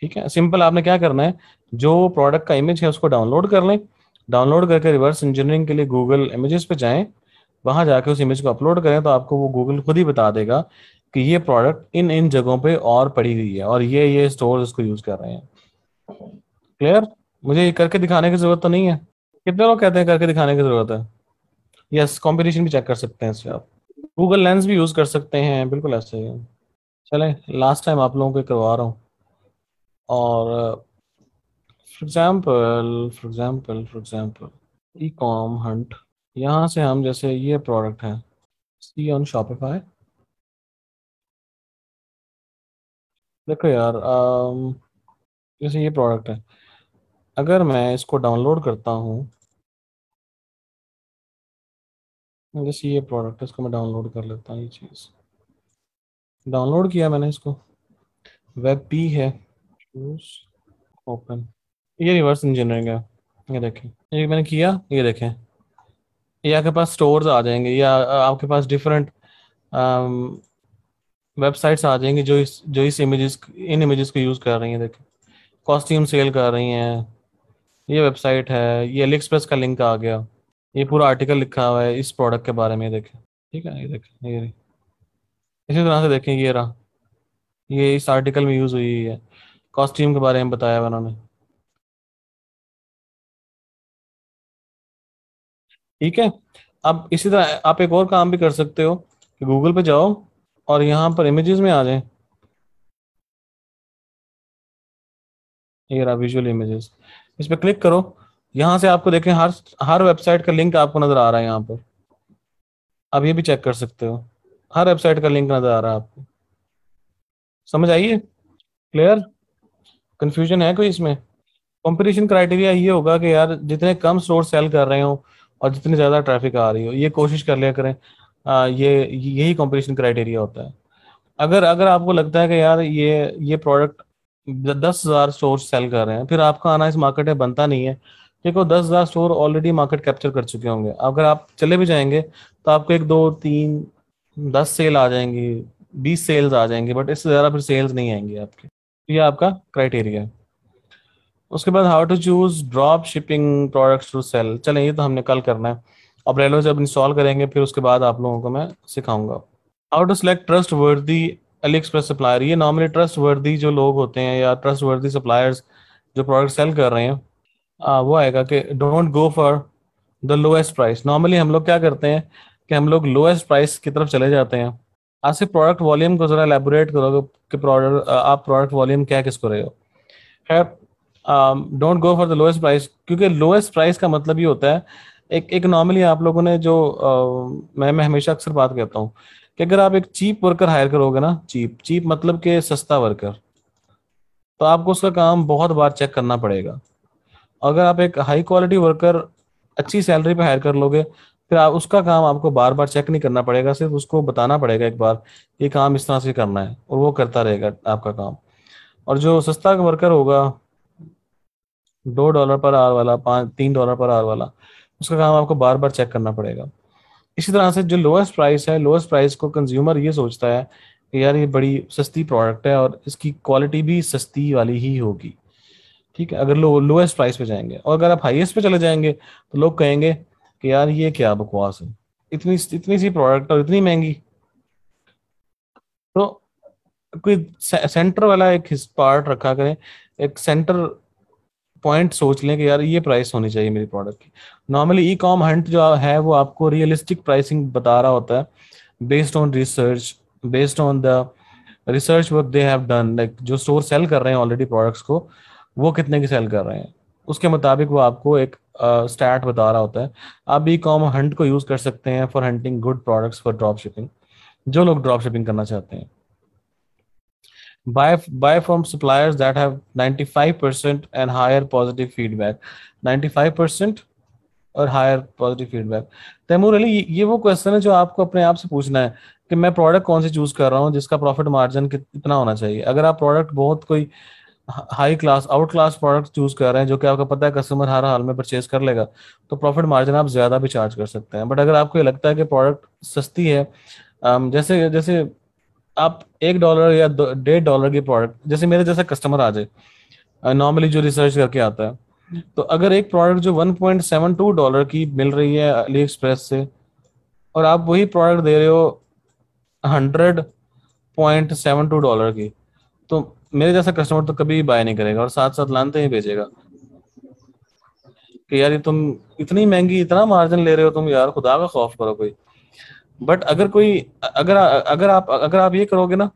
ठीक है सिंपल आपने क्या करना है जो प्रोडक्ट का इमेज है उसको डाउनलोड कर लें डाउनलोड करके रिवर्स इंजीनियरिंग के लिए गूगल इमेजेस पे जाएं वहां जाके उस इमेज को अपलोड करें तो आपको वो गूगल खुद ही बता देगा कि ये प्रोडक्ट इन इन जगहों पे और पड़ी हुई है और ये ये स्टोर इसको यूज कर रहे हैं क्लियर मुझे ये करके दिखाने की जरूरत तो नहीं है कितने लोग कहते हैं करके दिखाने की जरूरत है यस कॉम्पिटिशन भी चेक कर सकते हैं इससे आप गूगल लेंस भी यूज कर सकते हैं बिल्कुल ऐसे चले लास्ट टाइम आप लोगों को करवा रहा हूँ और for example for example for example e com hunt यहाँ से हम जैसे ये प्रोडक्ट है सी ऑन शॉपिफाई देखो यार um, जैसे ये प्रोडक्ट है अगर मैं इसको डाउनलोड करता हूँ जैसे ये प्रोडक्ट है इसको मैं डाउनलोड कर लेता हूँ ये चीज़ डाउनलोड किया मैंने इसको वेब पी है ओपन ये रिवर्स इंजीनियरिंग है ये देखें ये मैंने किया ये देखें ये आपके पास स्टोर्स आ जाएंगे या आपके पास डिफरेंट वेबसाइट्स आ जाएंगी जो इस जो इस इमेजेस इन इमेजेस को यूज़ कर रही हैं देखें कॉस्ट्यूम सेल कर रही हैं ये वेबसाइट है ये एल एक्सप्रेस का लिंक आ गया ये पूरा आर्टिकल लिखा हुआ है इस प्रोडक्ट के बारे में देखें ठीक है ये देखें ये इसी तरह से देखें ये रहा ये इस आर्टिकल में यूज़ हुई है कॉस्ट्यूम के बारे में बताया उन्होंने ठीक है अब इसी तरह आप एक और काम भी कर सकते हो कि गूगल पे जाओ और यहाँ पर इमेजेस में आ जाए विजुअल इमेजेस इस पर क्लिक करो यहाँ से आपको देखें हर हर वेबसाइट का लिंक आपको नजर आ रहा है यहाँ पर अब ये भी चेक कर सकते हो हर वेबसाइट का लिंक नजर आ रहा है आपको समझ आइए क्लियर कंफ्यूजन है कोई इसमें कंपटीशन क्राइटेरिया ये होगा कि यार जितने कम स्टोर सेल कर रहे हो और जितनी ज़्यादा ट्रैफिक आ रही हो ये कोशिश कर लिया करें आ, ये यही कॉम्पिटिशन क्राइटेरिया होता है अगर अगर आपको लगता है कि यार ये ये प्रोडक्ट दस हज़ार स्टोर सेल कर रहे हैं फिर आपका आना इस मार्केट में बनता नहीं है क्योंकि दस हज़ार स्टोर ऑलरेडी मार्केट कैप्चर कर चुके होंगे अगर आप चले भी जाएंगे तो आपको एक दो तीन दस सेल आ जाएंगी बीस सेल्स आ जाएंगे बट इससे ज़्यादा फिर सेल्स नहीं आएंगे आपके तो ये आपका क्राइटेरिया है उसके बाद how to choose drop shipping products to sell चलें ये तो हमने कल करना है अब रेलो जब इंस्टॉल करेंगे फिर उसके बाद आप लोगों को मैं सिखाऊंगा how to select trustworthy AliExpress supplier ये नॉर्मली ट्रस्ट वर्दी जो लोग होते हैं या ट्रस्ट वर्दी सप्लायर्स जो प्रोडक्ट सेल कर रहे हैं आ, वो आएगा कि don't go for the lowest price normally हम लोग क्या करते हैं कि हम लोग लोएस्ट प्राइस की तरफ चले जाते हैं आज से प्रोडक्ट वॉल्यूम को ज़रा एलेबोरेट करोगे कि प्रोडक्ट आप प्रोडक्ट वॉल्यूम क्या किसको रहे हो है don't go for the lowest price क्योंकि लोएस्ट प्राइस का मतलब ये होता है एक एक नॉर्मली आप लोगों ने जो uh, मैं मैं हमेशा अक्सर बात करता हूँ कि अगर आप एक चीप वर्कर हायर करोगे ना चीप चीप मतलब के सस्ता वर्कर तो आपको उसका काम बहुत बार चेक करना पड़ेगा अगर आप एक हाई क्वालिटी वर्कर अच्छी सैलरी पे हायर कर लोगे फिर आप उसका काम आपको बार बार चेक नहीं करना पड़ेगा सिर्फ उसको बताना पड़ेगा एक बार ये काम इस तरह से करना है और वो करता रहेगा आपका काम और जो सस्ता वर्कर होगा दो डॉलर पर आर वाला पाँच तीन डॉलर पर आर वाला उसका काम आपको बार बार चेक करना पड़ेगा इसी तरह से जो लोएस्ट प्राइस है लोएस्ट प्राइस को कंज्यूमर ये सोचता है कि यार ये बड़ी सस्ती प्रोडक्ट है और इसकी क्वालिटी भी सस्ती वाली ही होगी ठीक है अगर लोग लोएस्ट प्राइस पे जाएंगे और अगर आप हाईएस्ट पे चले जाएंगे तो लोग कहेंगे कि यार ये क्या बकवास है इतनी इतनी सी प्रोडक्ट और इतनी महंगी तो कोई सेंटर वाला एक पार्ट रखा करें एक सेंटर पॉइंट सोच लें कि यार ये प्राइस होनी चाहिए मेरी प्रोडक्ट की नॉर्मली ई कॉम हंट जो है वो आपको रियलिस्टिक प्राइसिंग बता रहा होता है based on research based on the research work they have done like जो स्टोर सेल कर रहे हैं ऑलरेडी प्रोडक्ट्स को वो कितने की सेल कर रहे हैं उसके मुताबिक वो आपको एक स्टैट uh, बता रहा होता है आप ई कॉम हंट को यूज़ कर सकते हैं for hunting good products for drop shipping जो लोग ड्रॉप शिपिंग करना चाहते हैं buy buy from suppliers that have 95% and higher positive feedback 95% और higher positive feedback Taimur Ali ये वो क्वेश्चन है जो आपको अपने आप से पूछना है कि मैं प्रोडक्ट कौन से चूज कर रहा हूँ जिसका प्रॉफिट मार्जिन कितना होना चाहिए अगर आप प्रोडक्ट बहुत कोई high class out class product choose कर रहे हैं जो कि आपको पता है कस्टमर हर हाल में परचेज कर लेगा तो प्रॉफिट मार्जिन आप ज्यादा भी चार्ज कर सकते हैं बट अगर आपको ये लगता है कि प्रोडक्ट सस्ती है जैसे जैसे आप एक डॉलर या डेढ़ डॉलर की प्रोडक्ट जैसे मेरे जैसा कस्टमर आ जाए नॉर्मली जो रिसर्च करके आता है तो अगर एक प्रोडक्ट जो 1.72 डॉलर की मिल रही है अली एक्सप्रेस से और आप वही प्रोडक्ट दे रहे हो hundred point seven two dollar की तो मेरे जैसा कस्टमर तो कभी बाय नहीं करेगा और साथ साथ लानते ही भेजेगा कि यार ये तुम इतनी महंगी इतना मार्जिन ले रहे हो तुम यार खुदा का खौफ करो कोई बट अगर कोई अगर अगर आप अगर आप ये करोगे ना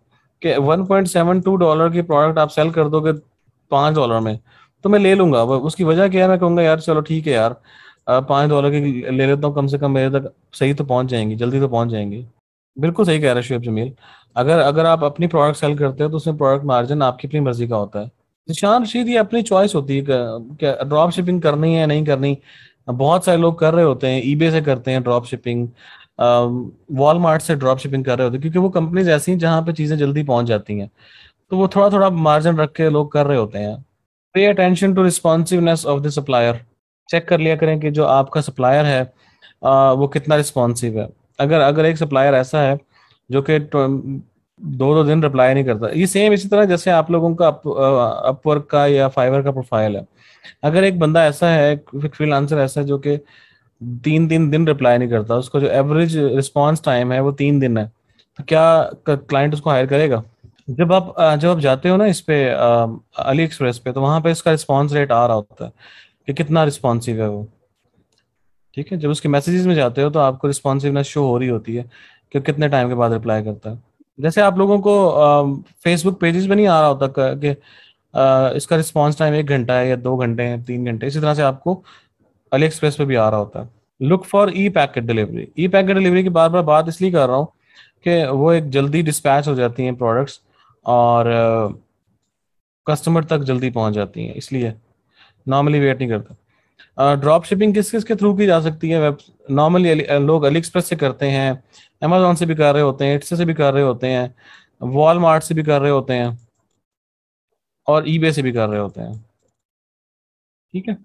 कि 1.72 डॉलर की प्रोडक्ट आप सेल कर दोगे पाँच डॉलर में तो मैं ले लूंगा उसकी वजह क्या है मैं कहूँगा यार चलो ठीक है यार पाँच डॉलर की ले लेता हूँ कम से कम मेरे तक सही तो पहुंच जाएंगी जल्दी तो पहुंच जाएंगी बिल्कुल सही कह रहे शुभ जमील अगर अगर आप अपनी प्रोडक्ट सेल करते हो तो उसमें प्रोडक्ट मार्जिन आपकी अपनी मर्जी का होता है निशान रशीद ये अपनी चॉइस होती है क्या ड्रॉप शिपिंग करनी है नहीं करनी बहुत सारे लोग कर रहे होते हैं ईबे से करते हैं ड्रॉप शिपिंग वॉलमार्ट से ड्रॉप शिपिंग कर रहे होते हैं क्योंकि वो कंपनीज ऐसी हैं जहाँ पे चीज़ें जल्दी पहुंच जाती हैं तो वो थोड़ा थोड़ा मार्जिन रख के लोग कर रहे होते हैं pay attention to responsiveness of the supplier check कर लिया करें कि जो आपका सप्लायर है आ, वो कितना रिस्पॉन्सिव है अगर अगर एक सप्लायर ऐसा है जो कि दो दो दिन रिप्लाई नहीं करता ये सेम इसी तरह जैसे आप लोगों का अपवर्क का या फाइवर का प्रोफाइल है अगर एक बंदा ऐसा है एक फ्रीलांसर ऐसा है जो कि तीन तीन दिन रिप्लाई नहीं करता उसका जो एवरेज रिस्पॉन्स टाइम है वो तीन दिन है तो क्या क्लाइंट उसको हायर करेगा जब आप जब आप जाते हो ना इस पे अली एक्सप्रेस पे तो वहां पे इसका रिस्पॉन्स रेट आ रहा होता है कि कितना रिस्पॉन्सिव है वो ठीक है जब उसके मैसेजेस में जाते हो तो आपको रिस्पॉन्सिवनेस शो हो रही होती है कि कितने टाइम के बाद रिप्लाई करता है जैसे आप लोगों को फेसबुक पेजेस पे नहीं आ रहा होता कि आ, इसका रिस्पॉन्स टाइम एक घंटा है या दो घंटे हैं तीन घंटे इसी तरह से आपको अली एक्सप्रेस पे भी आ रहा होता है look for e packet delivery e packet delivery की बार बार बात इसलिए कर रहा हूँ कि वो एक जल्दी डिस्पैच हो जाती हैं प्रोडक्ट्स और कस्टमर uh, तक जल्दी पहुंच जाती हैं इसलिए नॉर्मली वेट नहीं करता ड्रॉप शिपिंग किस किस के थ्रू की जा सकती है वेब नॉर्मली uh, लोग अली एक्सप्रेस से करते हैं अमेजोन से भी कर रहे होते हैं इट्स से भी कर रहे होते हैं वॉलमार्ट से भी कर रहे होते हैं और ई से भी कर रहे होते हैं ठीक है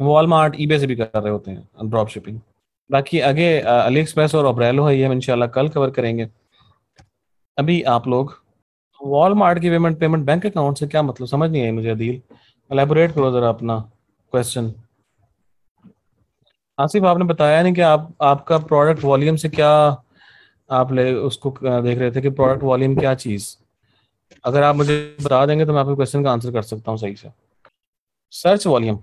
वॉलमार्ट ईबे से भी कर रहे होते हैं ड्रॉप शिपिंग बाकी आगे अली एक्सप्रेस और अब्रैलो है ये हम इनशाला कल कवर करेंगे अभी आप लोग वॉलमार्ट की पेमेंट पेमेंट बैंक अकाउंट से क्या मतलब समझ नहीं आई मुझे अदील एलेबोरेट करो ज़रा अपना क्वेश्चन आसिफ आपने बताया नहीं कि आप आपका प्रोडक्ट वॉल्यूम से क्या आप ले उसको देख रहे थे कि प्रोडक्ट वॉल्यूम क्या चीज़ अगर आप मुझे बता देंगे तो मैं आपके क्वेश्चन का आंसर कर सकता हूँ सही से सर्च वॉल्यूम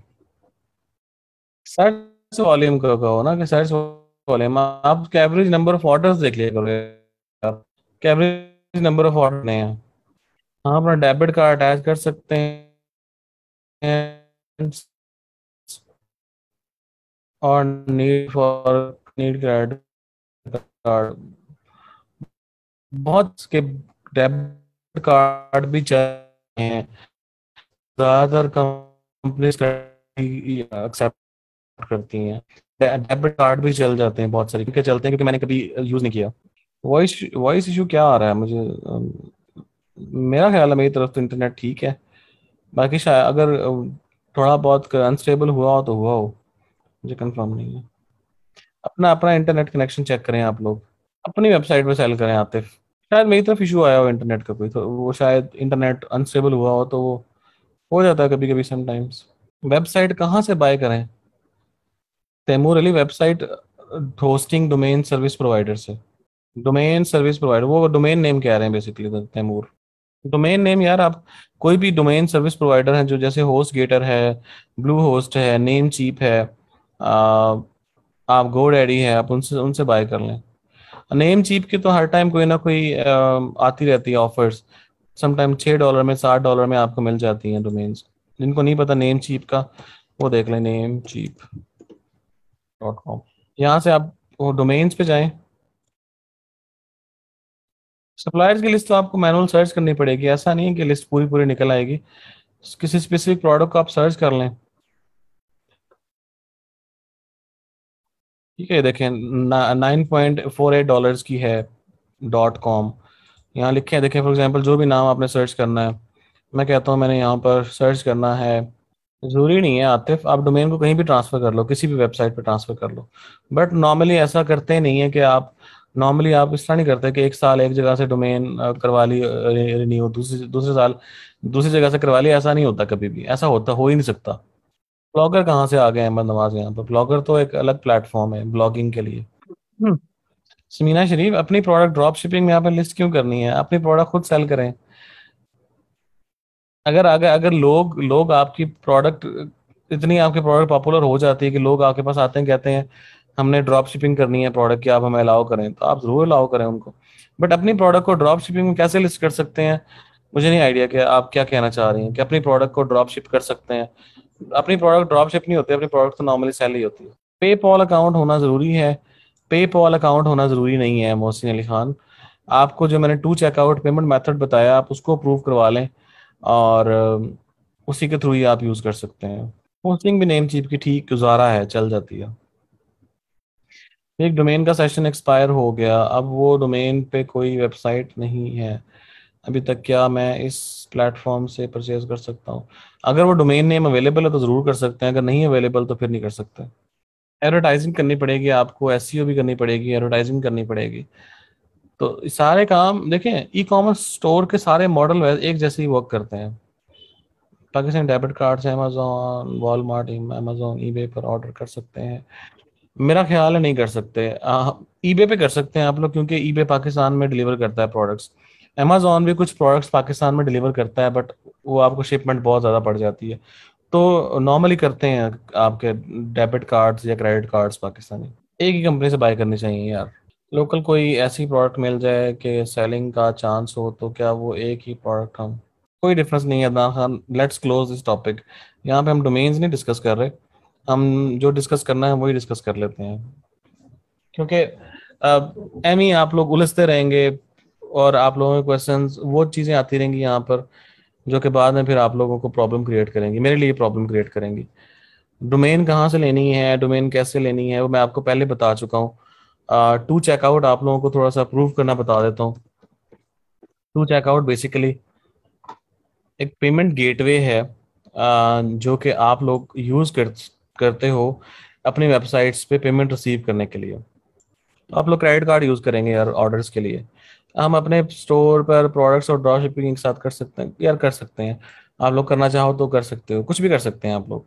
सर्च वॉल्यूम का कहो ना कि सर्च वॉल्यूम आप एवरेज नंबर ऑफ ऑर्डर्स देख लिया करो एवरेज नंबर ऑफ ऑर्डर नहीं है हाँ अपना डेबिट कार्ड अटैच कर सकते हैं और need for need credit card बहुत के डेबिट कार्ड भी चाहिए ज्यादातर कंपनी एक्सेप्ट करती हैं डेबिट कार्ड भी चल जाते हैं बहुत सारे क्योंकि चलते हैं क्योंकि मैंने कभी यूज नहीं किया वॉइस वॉइस इशू क्या आ रहा है मुझे मेरा ख्याल है मेरी तरफ तो इंटरनेट ठीक है बाकी शायद अगर थोड़ा बहुत अनस्टेबल हुआ हो तो हुआ हो मुझे कंफर्म नहीं है अपना अपना इंटरनेट कनेक्शन चेक करें आप लोग अपनी वेबसाइट पर सेल करें आतिफ शायद मेरी तरफ इशू आया हो इंटरनेट का कोई तो वो शायद इंटरनेट अनस्टेबल हुआ हो तो वो हो जाता है कभी कभी समटाइम्स वेबसाइट कहाँ से बाय करें Taimur Ali website hosting domain service provider से डोमेन सर्विस प्रोवाइडर वो डोमेन नेम कह रहे हैं बेसिकली तैमूर डोमेन नेम यार आप कोई भी डोमेन सर्विस प्रोवाइडर हैं जो जैसे होस्ट गेटर है ब्लू होस्ट है नेम चीप है आ, आप गो डैडी है आप उनसे उनसे बाय कर लें नेम चीप की तो हर टाइम कोई ना कोई आ, आती रहती है ऑफर्स समटाइम छः डॉलर में सात डॉलर में आपको मिल जाती हैं डोमेन्स जिनको नहीं पता नेम चीप का वो देख लें नेम चीप डॉट कॉम यहाँ से आप वो डोमेन्स पे जाएं सप्लायर्स की लिस्ट तो आपको मैनुअल सर्च करनी पड़ेगी ऐसा नहीं है कि लिस्ट पूरी पूरी निकल आएगी किसी स्पेसिफिक प्रोडक्ट को आप सर्च कर लें ठीक है देखें nine point four eight dollar की है डॉट कॉम यहाँ लिखे हैं देखें फॉर एग्जांपल जो भी नाम आपने सर्च करना है मैं कहता हूँ मैंने यहाँ पर सर्च करना है जरूरी नहीं है आतिफ आप डोमेन को कहीं भी ट्रांसफर कर लो किसी भी वेबसाइट पर ट्रांसफर कर लो बट नॉर्मली ऐसा करते नहीं है कि आप नॉर्मली आप इस तरह नहीं करते कि एक साल एक जगह से डोमेन करवा ली रिन्यू दूसरे दूसरे साल दूसरी जगह से करवा ली ऐसा नहीं होता कभी भी ऐसा होता हो ही नहीं सकता ब्लॉगर कहाँ से आ गए अहमद नवाज यहाँ पर ब्लॉगर तो एक अलग प्लेटफॉर्म है ब्लॉगिंग के लिए हम्म। समीना शरीफ अपनी प्रोडक्ट ड्रॉप शिपिंग में यहाँ पर लिस्ट क्यों करनी है अपनी प्रोडक्ट खुद सेल करें अगर अगर अगर लोग लोग आपकी प्रोडक्ट इतनी आपके प्रोडक्ट पॉपुलर हो जाती है कि लोग आपके पास आते हैं कहते हैं हमने ड्रॉप शिपिंग करनी है प्रोडक्ट की आप हमें अलाउ करें तो आप जरूर अलाउ करें उनको बट अपनी प्रोडक्ट को ड्रॉप शिपिंग में कैसे लिस्ट कर सकते हैं मुझे नहीं आइडिया कि आप क्या कहना चाह रही हैं कि अपनी प्रोडक्ट को ड्रॉप शिप कर सकते हैं अपनी प्रोडक्ट ड्रॉप शिप नहीं होती अपनी प्रोडक्ट तो नॉर्मली सेल ही होती है पे पॉल अकाउंट होना ज़रूरी है पे पॉल अकाउंट होना ज़रूरी नहीं है मोहसिन अली खान आपको जो मैंने टू चेकआउट पेमेंट मेथड बताया आप उसको अप्रूव करवा लें और उसी के थ्रू ही आप यूज कर सकते हैं होस्टिंग भी नेम चीप की ठीक गुजारा है चल जाती है एक डोमेन का सेशन एक्सपायर हो गया अब वो डोमेन पे कोई वेबसाइट नहीं है अभी तक क्या मैं इस प्लेटफॉर्म से परचेज कर सकता हूँ अगर वो डोमेन नेम अवेलेबल है तो ज़रूर कर सकते हैं अगर नहीं अवेलेबल तो फिर नहीं कर सकते एडवर्टाइजिंग करनी पड़ेगी आपको एस e भी करनी पड़ेगी एडवर्टाइजिंग करनी पड़ेगी तो सारे काम देखें ई कॉमर्स स्टोर के सारे मॉडल एक जैसे ही वर्क करते हैं पाकिस्तान डेबिट कार्ड से अमेजोन वॉलमार्ट अमेजोन ई पर ऑर्डर कर सकते हैं मेरा ख्याल है नहीं कर सकते ई पे कर सकते हैं आप लोग क्योंकि ई पाकिस्तान में डिलीवर करता है प्रोडक्ट्स अमेजोन भी कुछ प्रोडक्ट्स पाकिस्तान में डिलीवर करता है बट वो आपको शिपमेंट बहुत ज़्यादा पड़ जाती है तो नॉर्मली करते हैं आपके डेबिट कार्ड्स या क्रेडिट कार्ड्स पाकिस्तानी एक ही कंपनी से बाय करनी चाहिए यार लोकल कोई ऐसी प्रोडक्ट मिल जाए कि सेलिंग का चांस हो तो क्या वो एक ही प्रोडक्ट हम कोई डिफरेंस नहीं है Adnan Khan let's close this topic यहाँ पे हम डोमेन्स नहीं डिस्कस कर रहे हम जो डिस्कस करना है वही डिस्कस कर लेते हैं क्योंकि एम ही e, आप लोग उलझते रहेंगे और आप लोगों के क्वेश्चन वो चीज़ें आती रहेंगी यहाँ पर जो कि बाद में फिर आप लोगों को प्रॉब्लम क्रिएट करेंगी मेरे लिए प्रॉब्लम क्रिएट करेंगी डोमेन कहाँ से लेनी है डोमेन कैसे लेनी है वो मैं आपको पहले बता चुका हूँ टू uh, चेकआउट आप लोगों को थोड़ा सा प्रूव करना बता देता हूँ टू चेकआउट बेसिकली एक पेमेंट गेटवे है uh, जो कि आप लोग यूज कर, करते हो अपनी वेबसाइट्स पे पेमेंट रिसीव करने के लिए तो आप लोग क्रेडिट कार्ड यूज करेंगे यार ऑर्डर्स के लिए हम अपने स्टोर पर प्रोडक्ट्स और ड्रॉ शिपिंग के साथ कर सकते हैं यार कर सकते हैं आप लोग करना चाहो तो कर सकते हो कुछ भी कर सकते हैं आप लोग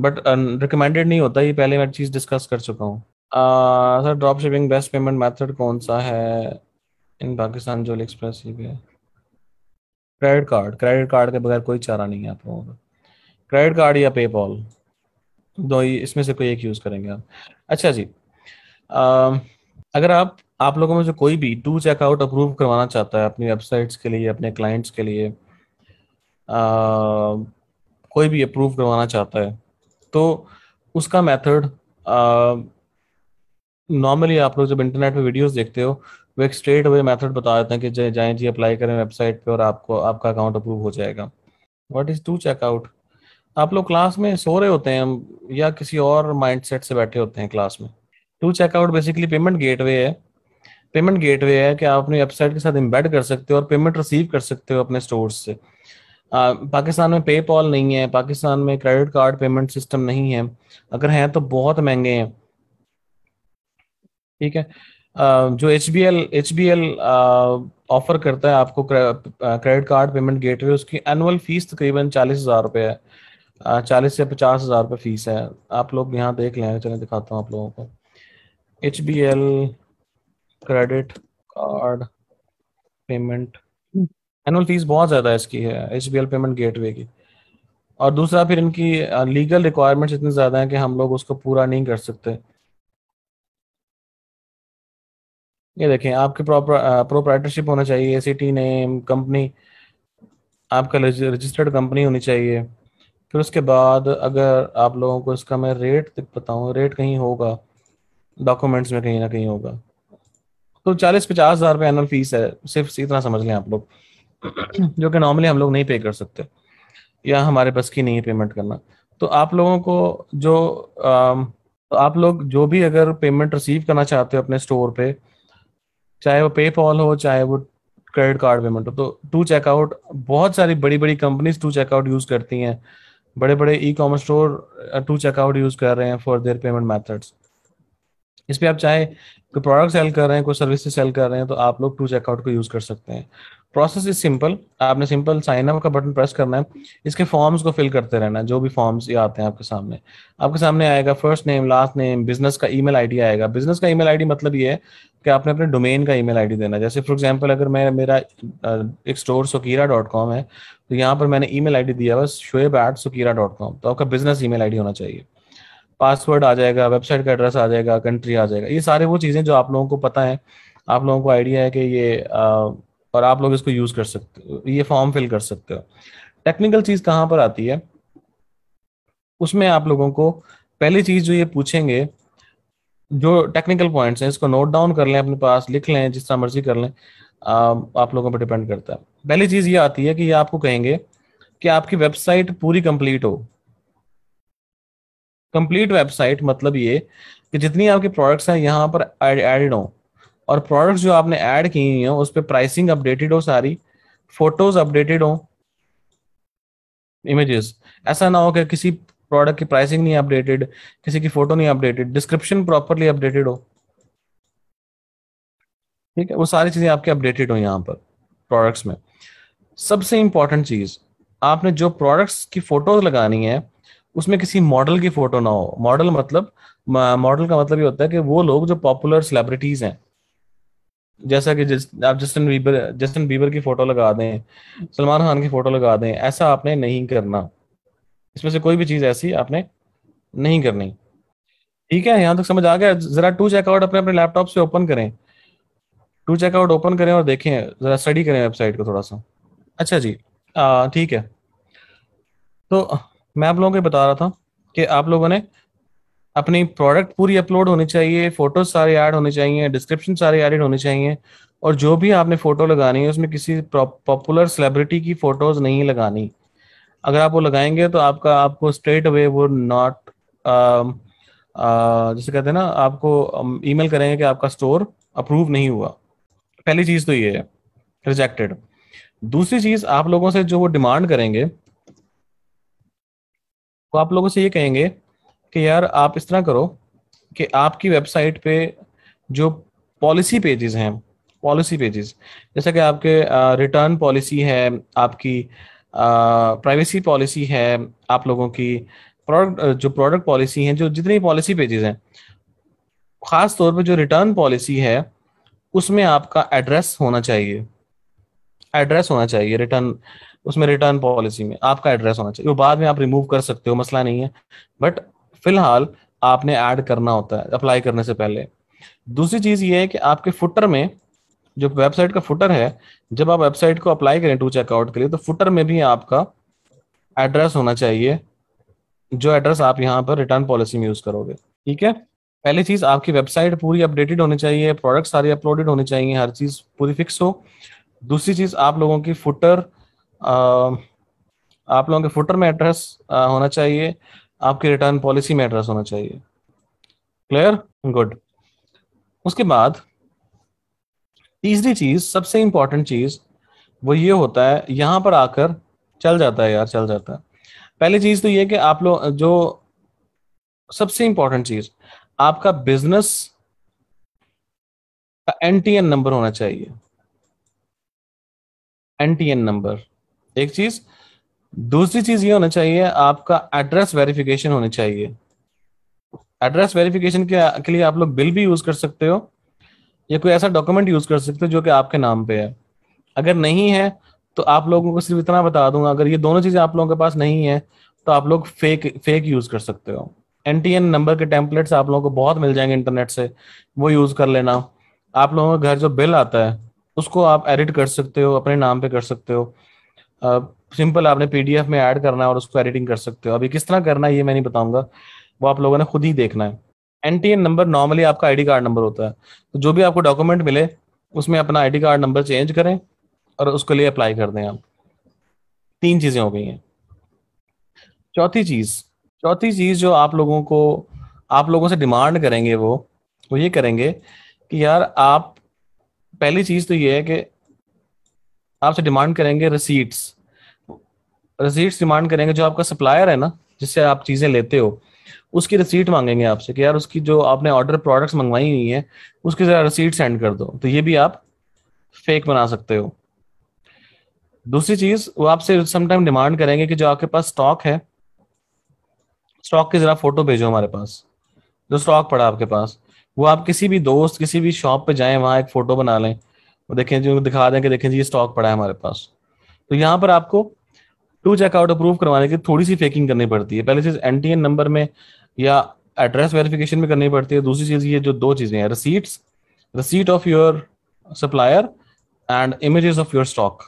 बट रिकमेंडेड uh, नहीं होता ये पहले मैं चीज़ डिस्कस कर चुका हूँ sir drop shipping best payment method कौन सा है इन पाकिस्तान जो एक्सप्रेस ही पे क्रेडिट कार्ड क्रेडिट कार्ड के बगैर कोई चारा नहीं है आप लोगों का क्रेडिट कार्ड या पेपॉल दो ही इसमें से कोई एक यूज़ करेंगे आप अच्छा जी आ, um, अगर आप आप लोगों में से कोई भी टू चेकआउट अप्रूव करवाना चाहता है अपनी वेबसाइट्स के लिए अपने क्लाइंट्स के लिए आ, uh, कोई भी अप्रूव करवाना चाहता है तो उसका मेथड नॉर्मली आप लोग जब इंटरनेट पे वीडियोस देखते हो वो एक स्ट्रेट वे मेथड बता देते हैं कि जाए जी अप्लाई करें वेबसाइट पे और आपको आपका अकाउंट अप्रूव हो जाएगा वट इज़ टू चेकआउट आप लोग क्लास में सो रहे होते हैं या किसी और माइंडसेट से बैठे होते हैं क्लास में two checkout basically payment gateway है पेमेंट गेटवे है कि आप अपनी वेबसाइट के साथ इम्बेड कर सकते हो और पेमेंट रिसीव कर सकते हो अपने स्टोर्स से आ, पाकिस्तान में पेपॉल नहीं है पाकिस्तान में क्रेडिट कार्ड पेमेंट सिस्टम नहीं है अगर हैं तो बहुत महंगे हैं ठीक है जो H B L H B L offer करता है आपको क्रेडिट कार्ड पेमेंट गेटवे उसकी एनुअल फीस तकरीबन चालीस हज़ार रुपये है चालीस से पचास हज़ार रुपये फीस है आप लोग यहाँ देख लें चलें दिखाता हूँ आप लोगों को H B L credit card payment annual fees बहुत ज़्यादा इसकी है H B L payment gateway की और दूसरा फिर इनकी लीगल रिक्वायरमेंट्स इतनी ज़्यादा हैं कि हम लोग उसको पूरा नहीं कर सकते ये देखें आपके प्रोपराइटरशिप होना चाहिए सिटी नेम कंपनी आपका रजिस्टर्ड कंपनी होनी चाहिए फिर उसके बाद अगर आप लोगों को इसका मैं रेट बताऊँ रेट कहीं होगा डॉक्यूमेंट्स में कहीं ना कहीं होगा तो चालीस पचास हज़ार रुपये एनअल फीस है सिर्फ इतना समझ लें आप लोग जो कि नॉर्मली हम लोग नहीं पे कर सकते या हमारे पास की नहीं है पेमेंट करना तो आप लोगों को जो आ, तो आप लोग जो भी अगर पेमेंट रिसीव करना चाहते हो अपने स्टोर पे चाहे वो पे पॉल हो चाहे वो क्रेडिट कार्ड पेमेंट हो तो टू चेकआउट बहुत सारी बड़ी बड़ी कंपनीज टू चेकआउट यूज करती हैं बड़े बड़े e commerce store two checkout use कर रहे हैं फॉर देयर पेमेंट मैथड्स इस पर आप चाहे कोई प्रोडक्ट सेल कर रहे हैं कोई सर्विस सेल कर रहे हैं तो आप लोग टू चेकआउट को यूज कर सकते हैं प्रोसेस इज सिंपल आपने सिंपल साइन अप का बटन प्रेस करना है इसके फॉर्म्स को फिल करते रहना है जो भी फॉर्म्स ये आते हैं आपके सामने आपके सामने आएगा first name last name business का ईमेल आईडी आएगा बिजनेस का ईमेल आईडी मतलब ये है कि आपने अपने डोमेन का ईमेल आईडी देना जैसे फॉर एग्जांपल अगर मैं मेरा एक स्टोर सुकीरा डॉट कॉम है तो यहाँ पर मैंने ईमेल आईडी दिया बस Shoaib at Sukira dot com तो आपका बिजनेस ईमेल आईडी होना चाहिए पासवर्ड आ जाएगा वेबसाइट का एड्रेस आ जाएगा कंट्री आ जाएगा ये सारे वो चीज़ें जो आप लोगों को पता है आप लोगों को आइडिया है कि ये और आप लोग इसको यूज कर सकते हो ये फॉर्म फिल कर सकते हो टेक्निकल चीज कहाँ पर आती है उसमें आप लोगों को पहली चीज जो ये पूछेंगे जो टेक्निकल पॉइंट्स हैं इसको नोट डाउन कर लें अपने पास लिख लें जिस तरह मर्जी कर लें आप लोगों पर डिपेंड करता है पहली चीज ये आती है कि ये आपको कहेंगे कि आपकी वेबसाइट पूरी कंप्लीट हो कंप्लीट वेबसाइट मतलब ये कि जितनी आपके प्रोडक्ट्स हैं यहाँ पर एडेड हों और प्रोडक्ट्स जो आपने ऐड की हुई है उस पर प्राइसिंग अपडेटेड हो सारी फोटोज अपडेटेड हो इमेजेस ऐसा ना हो कि किसी प्रोडक्ट की प्राइसिंग नहीं अपडेटेड किसी की फोटो नहीं अपडेटेड डिस्क्रिप्शन प्रॉपरली अपडेटेड हो ठीक है वो सारी चीजें आपके अपडेटेड हो यहाँ पर प्रोडक्ट्स में सबसे इंपॉर्टेंट चीज आपने जो प्रोडक्ट्स की फोटोज लगानी है उसमें किसी मॉडल की फोटो ना हो मॉडल मतलब मॉडल का मतलब ये होता है कि वो लोग जो पॉपुलर सेलिब्रिटीज हैं जैसा कि जिस, आप जस्टिन बीबर जस्टिन बीबर की फोटो लगा दें सलमान खान की फोटो लगा दें ऐसा आपने नहीं करना इसमें से कोई भी चीज ऐसी आपने नहीं करनी ठीक है यहां तक समझ आ गया जरा टू चेकआउट अपने अपने लैपटॉप से ओपन करें टू चेकआउट ओपन करें और देखें जरा स्टडी करें वेबसाइट को थोड़ा सा अच्छा जी ठीक है तो मैं आप लोगों को बता रहा था कि आप लोगों ने अपनी प्रोडक्ट पूरी अपलोड होनी चाहिए फोटोज सारे ऐड होने चाहिए डिस्क्रिप्शन सारे एडिड होने चाहिए और जो भी आपने फोटो लगानी है उसमें किसी पॉपुलर सेलिब्रिटी की फोटोज नहीं लगानी अगर आप वो लगाएंगे तो आपका आपको स्ट्रेट अवे वो नॉट um, uh, जैसे कहते हैं ना आपको ईमेल um, करेंगे कि आपका स्टोर अप्रूव नहीं हुआ पहली चीज तो ये है रिजेक्टेड दूसरी चीज आप लोगों से जो वो डिमांड करेंगे वो आप लोगों से ये कहेंगे कि यार आप इस तरह करो कि आपकी वेबसाइट पे जो पॉलिसी पेजेस हैं पॉलिसी पेजेस जैसा कि आपके रिटर्न पॉलिसी है आपकी प्राइवेसी पॉलिसी है आप लोगों की प्रोडक्ट जो प्रोडक्ट पॉलिसी है जो जितनी पॉलिसी पेजेस हैं खास तौर पे जो रिटर्न पॉलिसी है उसमें आपका एड्रेस होना चाहिए एड्रेस होना चाहिए रिटर्न उसमें रिटर्न पॉलिसी में आपका एड्रेस होना चाहिए वो बाद में आप रिमूव कर सकते हो मसला नहीं है बट फिलहाल आपने ऐड करना होता है अप्लाई करने से पहले दूसरी चीज ये है कि आपके फुटर में जो वेबसाइट का फुटर है जब आप वेबसाइट को अप्लाई करें टू चेकआउट के लिए तो फुटर में भी आपका एड्रेस होना चाहिए जो एड्रेस आप यहाँ पर रिटर्न पॉलिसी में यूज करोगे ठीक है पहली चीज आपकी वेबसाइट पूरी अपडेटेड होनी चाहिए प्रोडक्ट सारी अपलोडेड होने चाहिए हर चीज पूरी फिक्स हो दूसरी चीज आप लोगों की फुटर आ, आप लोगों के फुटर में एड्रेस होना चाहिए आपकी रिटर्न पॉलिसी में एड्रेस होना चाहिए क्लियर गुड उसके बाद तीसरी चीज सबसे इंपॉर्टेंट चीज वो ये होता है यहां पर आकर चल जाता है यार चल जाता है पहली चीज तो ये कि आप लोग जो सबसे इंपॉर्टेंट चीज आपका बिजनेस का एनटीएन नंबर होना चाहिए एनटीएन नंबर एक चीज दूसरी चीज ये होना चाहिए आपका एड्रेस वेरिफिकेशन होना चाहिए एड्रेस वेरिफिकेशन के, के लिए आप लोग बिल भी यूज कर सकते हो या कोई ऐसा डॉक्यूमेंट यूज कर सकते हो जो कि आपके नाम पे है अगर नहीं है तो आप लोगों को सिर्फ इतना बता दूंगा अगर ये दोनों चीजें आप लोगों के पास नहीं है तो आप लोग फेक फेक यूज कर सकते हो एन नंबर के टेम्पलेट्स आप लोगों को बहुत मिल जाएंगे इंटरनेट से वो यूज कर लेना आप लोगों के घर जो बिल आता है उसको आप एडिट कर सकते हो अपने नाम पे कर सकते हो सिंपल आपने पीडीएफ में ऐड करना है और उसको एडिटिंग कर सकते हो अभी किस तरह करना है ये मैं नहीं बताऊंगा वो आप लोगों ने खुद ही देखना है एन नंबर नॉर्मली आपका आईडी कार्ड नंबर होता है तो जो भी आपको डॉक्यूमेंट मिले उसमें अपना आईडी कार्ड नंबर चेंज करें और उसके लिए अप्लाई कर दें आप तीन चीजें हो गई हैं चौथी चीज चौथी चीज जो आप लोगों को आप लोगों से डिमांड करेंगे वो वो ये करेंगे कि यार आप पहली चीज तो ये है कि आपसे डिमांड करेंगे रिसीट्स रसीट्स डिमांड करेंगे जो आपका सप्लायर है ना जिससे आप चीजें लेते हो उसकी रसीट मांगेंगे आपसे कि यार उसकी जो आपने ऑर्डर प्रोडक्ट्स मंगवाई हुई है उसकी जरा रसीट सेंड कर दो तो ये भी आप फेक बना सकते हो दूसरी चीज वो आपसे समटाइम डिमांड करेंगे कि जो आपके पास स्टॉक है स्टॉक की जरा फोटो भेजो हमारे पास जो स्टॉक पड़ा आपके पास वो आप किसी भी दोस्त किसी भी शॉप पे जाएं वहां एक फोटो बना लें और देखें जो दिखा दें कि देखें जी ये स्टॉक पड़ा है हमारे पास तो यहाँ पर आपको टू चेकआउट अप्रूव करवाने की थोड़ी सी फेकिंग करनी पड़ती है पहली चीज एनटीएन नंबर में या एड्रेस वेरिफिकेशन में करनी पड़ती है दूसरी चीज ये जो दो चीजें हैं receipt receipt of your supplier and images of your stock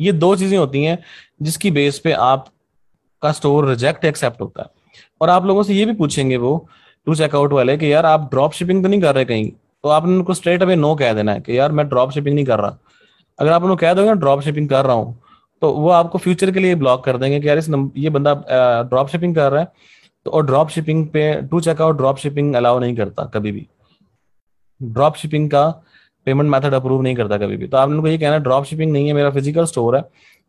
ये दो चीजें होती हैं जिसकी बेस पे आप का स्टोर रिजेक्ट एक्सेप्ट होता है और आप लोगों से ये भी पूछेंगे वो टू चेकआउट वाले कि यार आप ड्रॉप शिपिंग तो नहीं कर रहे कहीं तो आपने उनको स्ट्रेट अवे नो कह देना है कि यार मैं ड्रॉप शिपिंग नहीं कर रहा अगर आप उनको कह दोगे ना ड्रॉप शिपिंग कर रहा हूँ तो वो आपको फ्यूचर के लिए ब्लॉक कर देंगे कि यार इस ये बंदा ड्रॉप शिपिंग कर रहा है तो और ड्रॉप शिपिंग पे two checkout drop shipping allow नहीं करता कभी भी ड्रॉप शिपिंग का पेमेंट मेथड अप्रूव नहीं करता कभी भी तो आप को ये कहना ड्रॉप शिपिंग नहीं है मेरा फिजिकल स्टोर है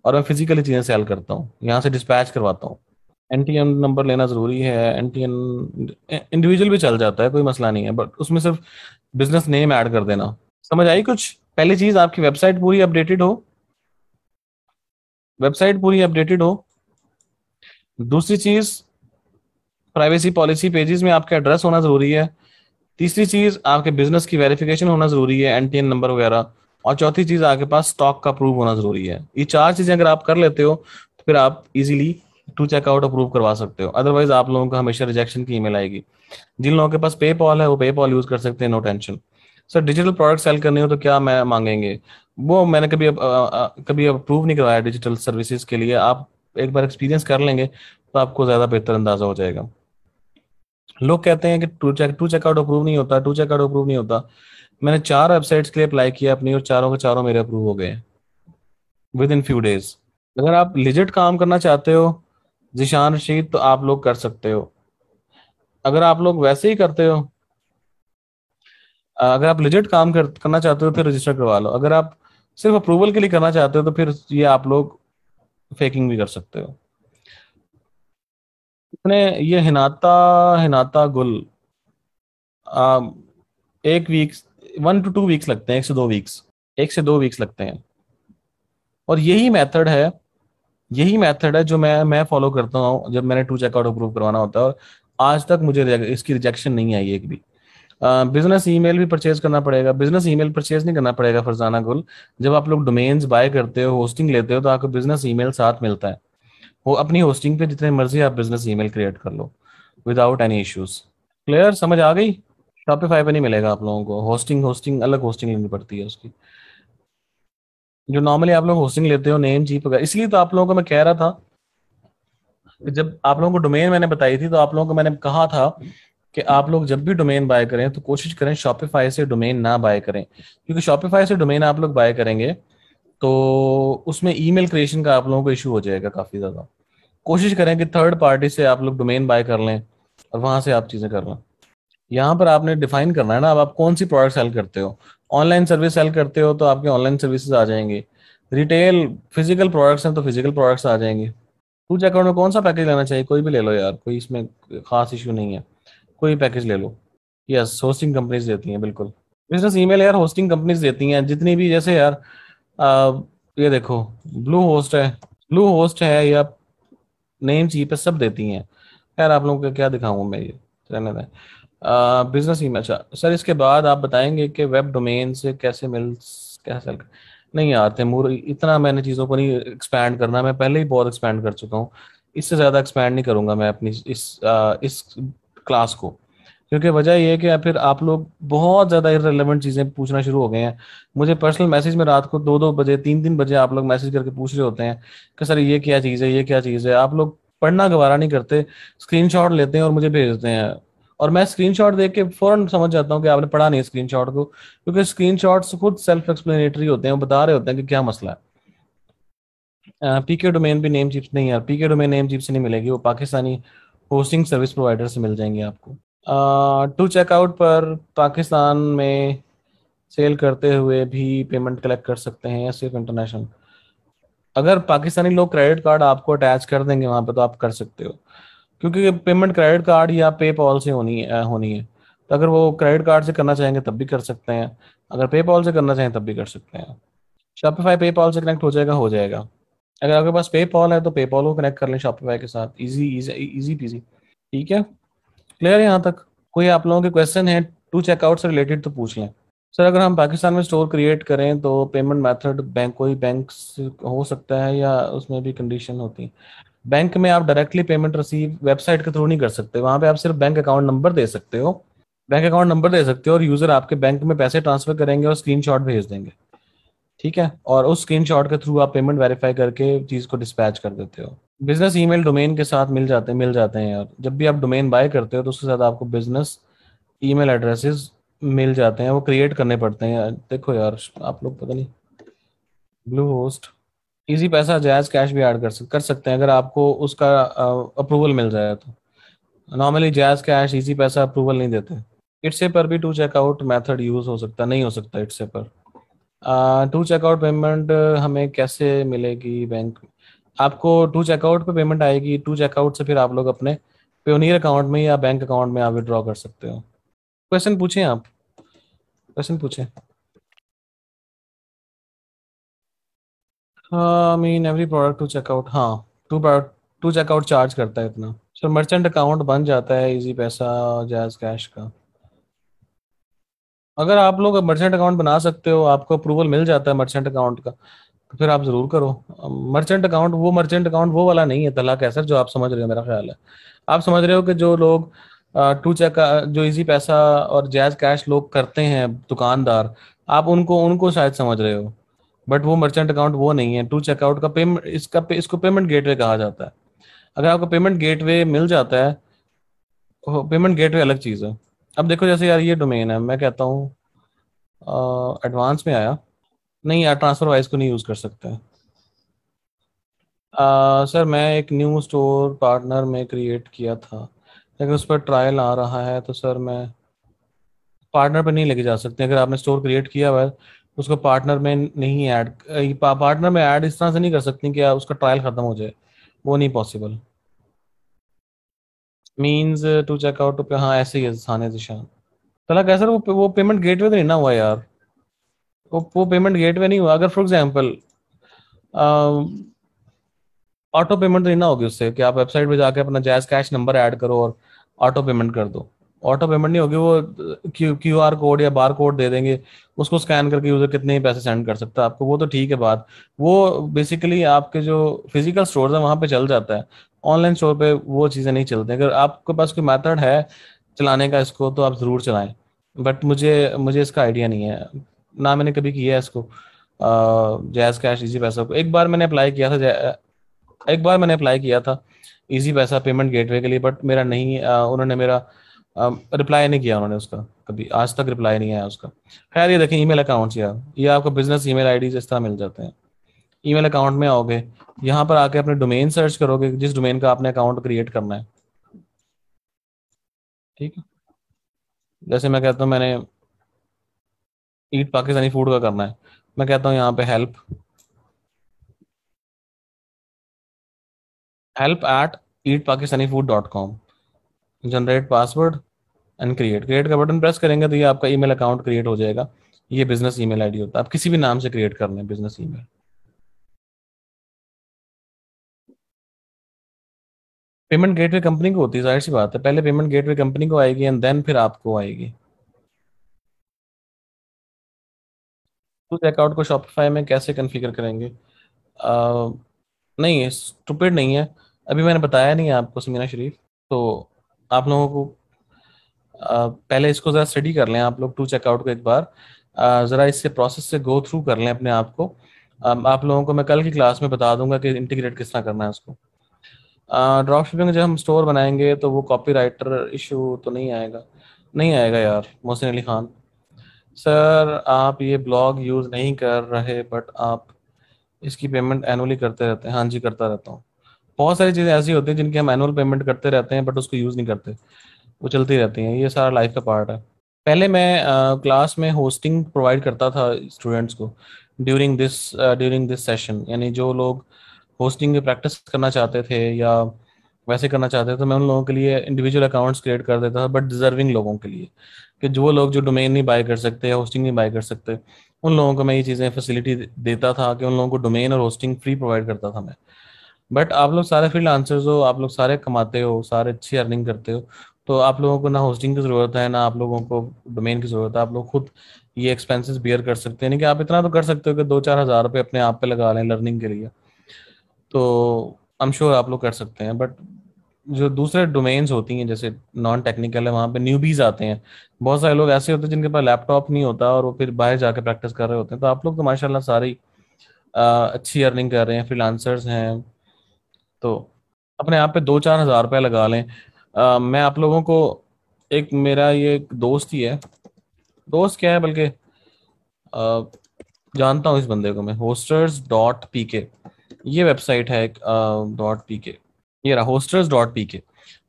और मैं फिजिकली चीजें सेल करता हूँ यहाँ से डिस्पैच करवाता हूँ एन नंबर लेना जरूरी है एन इंडिविजुअल भी चल जाता है कोई मसला नहीं है बट उसमें सिर्फ बिजनेस नेम ऐड कर देना समझ आई कुछ पहली चीज आपकी वेबसाइट पूरी अपडेटेड हो वेबसाइट पूरी अपडेटेड हो दूसरी चीज प्राइवेसी पॉलिसी पेजेस में आपका एड्रेस होना जरूरी है तीसरी चीज आपके बिजनेस की वेरिफिकेशन होना जरूरी है एन नंबर वगैरह और चौथी चीज आपके पास स्टॉक का प्रूव होना जरूरी है ये चार चीजें अगर आप कर लेते हो तो फिर आप इजीली टू चेकआउट अप्रूव करवा सकते हो अदरवाइज आप लोगों को हमेशा रिजेक्शन की ईमेल आएगी जिन लोगों के पास पे पॉल है वो पे पॉल यूज कर सकते हैं no tension sir digital product sell करने हो तो क्या मैं मांगेंगे वो मैंने कभी अब, आ, कभी अप्रूव नहीं करवाया डिजिटल सर्विसेज के लिए आप एक बार एक्सपीरियंस कर लेंगे तो आपको ज्यादा बेहतर अंदाजा हो जाएगा लोग कहते हैं कि two check two checkout approve नहीं होता टू चेकआउट अप्रूव नहीं होता मैंने चार वेबसाइट्स के लिए अप्लाई किया अपनी और चारों के चारों मेरे अप्रूव हो गए विद इन फ्यू डेज अगर आप लिजिट काम करना चाहते हो जिशान रशीद तो आप लोग कर सकते हो अगर आप लोग वैसे ही करते हो अगर आप लिजिट काम कर, करना चाहते हो तो रजिस्टर करवा लो अगर आप सिर्फ अप्रूवल के लिए करना चाहते हो तो फिर ये आप लोग फेकिंग भी कर सकते हो इसने ये हिनाता हिनाता गुल आ, एक week one two two weeks लगते हैं एक से दो वीक्स एक से दो वीक्स लगते हैं और यही मेथड है यही मेथड है जो मैं मैं फॉलो करता हूँ जब मैंने टू चेकआउट अप्रूव करवाना होता है और आज तक मुझे इसकी रिजेक्शन नहीं आई एक भी बिजनेस ईमेल भी परचेज करना पड़ेगा बिजनेस ईमेल परचेज नहीं करना पड़ेगा फरजाना गुल जब आप लोग डोमेन्स बाय करते हो होस्टिंग लेते हो तो आपको बिजनेस ईमेल साथ मिलता है वो अपनी होस्टिंग पे जितने मर्जी आप बिजनेस ईमेल क्रिएट कर लो विदाउट एनी इश्यूज क्लियर समझ आ गई शॉपिफाई पे नहीं मिलेगा आप लोगों को होस्टिंग होस्टिंग अलग होस्टिंग लेनी पड़ती है उसकी जो नॉर्मली आप लोग होस्टिंग लेते हो नेम जीप वगैरह इसलिए तो आप लोगों को मैं कह रहा था जब आप लोगों को डोमेन मैंने बताई थी तो आप लोगों को मैंने कहा था कि आप लोग जब भी डोमेन बाय करें तो कोशिश करें शॉपिफाई से डोमेन ना बाय करें क्योंकि शॉपिफाई से डोमेन आप लोग बाय करेंगे तो उसमें ईमेल क्रिएशन का आप लोगों को इशू हो जाएगा काफ़ी ज़्यादा कोशिश करें कि थर्ड पार्टी से आप लोग डोमेन बाय कर लें और वहां से आप चीज़ें कर लें यहाँ पर आपने डिफाइन करना है ना अब आप कौन सी प्रोडक्ट सेल करते हो ऑनलाइन सर्विस सेल करते हो तो आपके ऑनलाइन सर्विसेज आ जाएंगे रिटेल फिजिकल प्रोडक्ट्स हैं तो फिजिकल प्रोडक्ट्स आ जाएंगे टू चेकआउट में कौन सा पैकेज लेना चाहिए कोई भी ले लो यार कोई इसमें खास इशू नहीं है कोई पैकेज ले लो यस होस्टिंग कंपनीज देती हैं बिल्कुल बिजनेस ईमेल यार होस्टिंग कंपनीज देती हैं जितनी भी जैसे यार आ, uh, ये देखो ब्लू होस्ट है ब्लू होस्ट है या नेम ची पे सब देती हैं यार आप लोगों को क्या दिखाऊंगा मैं ये रहने दें बिजनेस uh, ईमेल अच्छा सर इसके बाद आप बताएंगे कि वेब डोमेन से कैसे मिल कैसे नहीं यार तैमूर इतना मैंने चीज़ों को नहीं एक्सपैंड करना मैं पहले ही बहुत एक्सपैंड कर चुका हूँ इससे ज़्यादा एक्सपैंड नहीं करूँगा मैं अपनी इस आ, uh, इस क्लास को क्योंकि वजह यह है कि फिर आप लोग बहुत ज़्यादा इरेलीवेंट चीज़ें पूछना शुरू हो गए हैं मुझे पर्सनल मैसेज में रात को दो दो बजे तीन तीन बजे आप लोग मैसेज करके पूछ रहे होते हैं कि सर ये क्या चीज़ है ये क्या चीज़ है आप लोग पढ़ना गवारा नहीं करते स्क्रीन लेते हैं और मुझे भेजते हैं और मैं स्क्रीनशॉट देख के फौरन समझ जाता हूँ कि आपने पढ़ा नहीं स्क्रीनशॉट को क्योंकि स्क्रीनशॉट्स खुद सेल्फ एक्सप्लेनेटरी होते हैं बता रहे होते हैं कि क्या मसला है पीके डोमेन भी नेम चिप्स नहीं है पीके डोमेन नेम चिप्स नहीं मिलेगी वो पाकिस्तानी होस्टिंग सर्विस प्रोवाइडर से मिल जाएंगे आपको टू चेकआउट पर पाकिस्तान में सेल करते हुए भी पेमेंट कलेक्ट कर सकते हैं सिर्फ इंटरनेशनल अगर पाकिस्तानी लोग क्रेडिट कार्ड आपको अटैच कर देंगे वहाँ पे तो आप कर सकते हो क्योंकि पेमेंट क्रेडिट कार्ड या पे पॉल से होनी है होनी है तो अगर वो क्रेडिट कार्ड से करना चाहेंगे तब भी कर सकते हैं अगर पे पॉल से करना चाहें तब भी कर सकते हैं शॉपिफाई पे पॉल से कनेक्ट हो जाएगा हो जाएगा अगर आपके पास पे पॉल है तो पे पॉल को कनेक्ट कर लें शॉपिफाई के साथ इजी इजी पीजी ठीक है क्लियर है यहाँ तक कोई आप लोगों के क्वेश्चन है टू चेकआउट से रिलेटेड तो पूछ लें सर अगर हम पाकिस्तान में स्टोर क्रिएट करें तो पेमेंट मेथड बैंक कोई बैंक हो सकता है या उसमें भी कंडीशन होती है बैंक में आप डायरेक्टली पेमेंट रिसीव वेबसाइट के थ्रू नहीं कर सकते वहाँ पे आप सिर्फ बैंक अकाउंट नंबर दे सकते हो बैंक अकाउंट नंबर दे सकते हो और यूज़र आपके बैंक में पैसे ट्रांसफर करेंगे और स्क्रीनशॉट भेज देंगे ठीक है और उस स्क्रीनशॉट के थ्रू आप पेमेंट वेरीफाई करके चीज को डिस्पैच कर देते हो बिजनेस ईमेल डोमेन के साथ मिल जाते हैं मिल जाते हैं यार जब भी आप डोमेन बाय करते हो तो उसके साथ आपको बिजनेस ईमेल एड्रेसेस मिल जाते हैं वो क्रिएट करने पड़ते हैं देखो यार आप लोग पता नहीं ब्लू होस्ट इजी पैसा जायज कैश भी ऐड कर सकते कर सकते हैं अगर आपको उसका अप्रूवल मिल जाए तो नॉर्मली जायज कैश इजी पैसा अप्रूवल नहीं देते इट्स पर भी टू चेकआउट मेथड यूज हो सकता नहीं हो सकता इट्स पर टू चेकआउट पेमेंट हमें कैसे मिलेगी बैंक आपको टू चेकआउट पे पेमेंट आएगी टू चेकआउट से फिर आप लोग अपने पेनियर अकाउंट में या बैंक अकाउंट में आप विड्रॉ कर सकते हो क्वेश्चन पूछें आप क्वेश्चन पूछें mean every product two checkout हाँ टू टू चेकआउट चार्ज करता है इतना सर मर्चेंट अकाउंट बन जाता है इजी पैसा जायज कैश का अगर आप लोग मर्चेंट अकाउंट बना सकते हो आपको अप्रूवल मिल जाता है मर्चेंट अकाउंट का तो फिर आप जरूर करो मर्चेंट अकाउंट वो मर्चेंट अकाउंट वो वाला नहीं है तलाक ऐसा जो आप समझ रहे हो मेरा ख्याल है आप समझ रहे हो कि जो लोग टू चेक जो इजी पैसा और जैज कैश लोग करते हैं दुकानदार आप उनको उनको शायद समझ रहे हो बट वो मर्चेंट अकाउंट वो नहीं है टू चेकआउट का पेमेंट इसका पे, इसको पेमेंट गेटवे कहा जाता है अगर आपको पेमेंट गेटवे मिल जाता है पेमेंट गेटवे अलग चीज़ है अब देखो जैसे यार ये डोमेन है मैं कहता हूँ एडवांस में आया नहीं यार ट्रांसफर वाइज को नहीं यूज कर सकते आ, सर मैं एक न्यू स्टोर पार्टनर में क्रिएट किया था लेकिन उस पर ट्रायल आ रहा है तो सर मैं पार्टनर पर नहीं लेके जा सकते अगर आपने स्टोर क्रिएट किया हुआ उसको पार्टनर में नहीं ऐड पार्टनर में ऐड इस तरह से नहीं कर सकती कि उसका ट्रायल ख़त्म हो जाए वो नहीं possible means uh, to check out to हाँ ऐसे ही है सानिया जिशान चला कैसे वो वो पेमेंट गेटवे तो नहीं ना हुआ यार वो वो पेमेंट गेटवे नहीं हुआ अगर फॉर एग्जांपल ऑटो पेमेंट नहीं ना होगी उससे कि आप वेबसाइट पे जाके अपना जैज कैश नंबर ऐड करो और ऑटो पेमेंट कर दो ऑटो पेमेंट नहीं होगी वो क्यू क्यू आर कोड या बार कोड दे देंगे उसको स्कैन करके यूजर कितने ही पैसे सेंड कर सकता है आपको वो तो ठीक है बात वो बेसिकली आपके जो फिजिकल स्टोर है वहाँ पे चल जाता है ऑनलाइन स्टोर पे वो चीज़ें नहीं चलती अगर आपके पास कोई मेथड है चलाने का इसको तो आप ज़रूर चलाएं बट मुझे मुझे इसका आइडिया नहीं है ना मैंने कभी किया है इसको जैज कैश इजी पैसा को एक बार मैंने अप्लाई किया था एक बार मैंने अप्लाई किया था इजी पैसा पेमेंट गेटवे के लिए बट मेरा नहीं उन्होंने मेरा रिप्लाई नहीं किया उन्होंने उसका कभी आज तक रिप्लाई नहीं आया उसका खैर ये देखें ईमेल अकाउंट या ये आपको बिजनेस ईमेल आईडी जिस तरह मिल जाते हैं ईमेल अकाउंट में आओगे यहाँ पर आके अपने डोमेन सर्च करोगे जिस डोमेन का आपने अकाउंट क्रिएट करना है ठीक है जैसे मैं कहता हूँ मैंने ईट पाकिस्तानी फूड का करना है मैं कहता हूँ यहाँ पे help help at eat Pakistani food dot com generate password and create create का बटन प्रेस करेंगे तो ये आपका ईमेल अकाउंट क्रिएट हो जाएगा ये बिजनेस ईमेल आईडी होता है आप किसी भी नाम से क्रिएट कर लें business email payment gateway company को होती है जाहिर सी बात है पहले पेमेंट गेटवे कंपनी को आएगी एंड देन फिर आपको आएगी उस अकाउंट को शॉपिफाई में कैसे कॉन्फ़िगर करेंगे आ, नहीं स्टूपिड नहीं है अभी मैंने बताया नहीं है आपको समीना शरीफ तो आप लोगों को आ, पहले इसको ज़रा स्टडी कर लें आप लोग टू चेकआउट को एक बार ज़रा इससे प्रोसेस से गो थ्रू कर लें अपने आप को आप लोगों को मैं कल की क्लास में बता दूंगा कि इंटीग्रेट किस तरह करना है उसको ड्रॉप शिपिंग जब हम स्टोर बनाएंगे तो वो कॉपी राइटर इशू तो नहीं आएगा नहीं आएगा यार मोहसिन अली खान सर आप ये ब्लॉग यूज़ नहीं कर रहे बट आप इसकी पेमेंट एनुअली करते रहते हैं हाँ जी करता रहता हूँ बहुत सारी चीज़ें ऐसी होती हैं जिनकी हम एनुअल पेमेंट करते रहते हैं बट उसको यूज़ नहीं करते वो चलती रहती हैं ये सारा लाइफ का पार्ट है पहले मैं आ, क्लास में होस्टिंग प्रोवाइड करता था स्टूडेंट्स को during this during this session यानी जो लोग होस्टिंग की प्रैक्टिस करना चाहते थे या वैसे करना चाहते थे तो मैं उन लोगों के लिए इंडिविजुअल अकाउंट्स क्रिएट कर देता था बट डिजर्विंग लोगों के लिए कि जो लोग जो डोमेन नहीं बाय कर सकते होस्टिंग नहीं बाय कर सकते उन लोगों को मैं ये चीज़ें फैसिलिटी देता था कि उन लोगों को डोमेन और होस्टिंग फ्री प्रोवाइड करता था मैं बट आप लोग सारे फील्ड आंसर्स हो आप लोग सारे कमाते हो सारे अच्छी अर्निंग करते हो तो आप लोगों को ना होस्टिंग की ज़रूरत है ना आप लोगों को डोमेन की ज़रूरत है आप लोग खुद ये एक्सपेंसेस बियर कर सकते हैं यानी कि आप इतना तो कर सकते हो कि दो चार हज़ार रुपये अपने आप पे लगा लें लर्निंग के लिए तो आई एम श्योर आप लोग कर सकते हैं बट जो दूसरे डोमेन्स होती हैं जैसे नॉन टेक्निकल है वहाँ पे न्यूबीज आते हैं बहुत सारे लोग ऐसे होते हैं जिनके पास लैपटॉप नहीं होता और वो फिर बाहर जाके प्रैक्टिस कर रहे होते हैं तो आप लोग तो माशाल्लाह सारी अच्छी अर्निंग कर रहे हैं फ्रीलांसर्स हैं तो अपने आप पे दो चार हज़ार रुपये लगा लें आ, मैं आप लोगों को एक मेरा ये एक दोस्त ही है दोस्त क्या है बल्कि जानता हूँ इस बंदे को मैं होस्टर्स डॉट पी के ये वेबसाइट है एक डॉट पी के ये रहा होस्टर्स डॉट पी के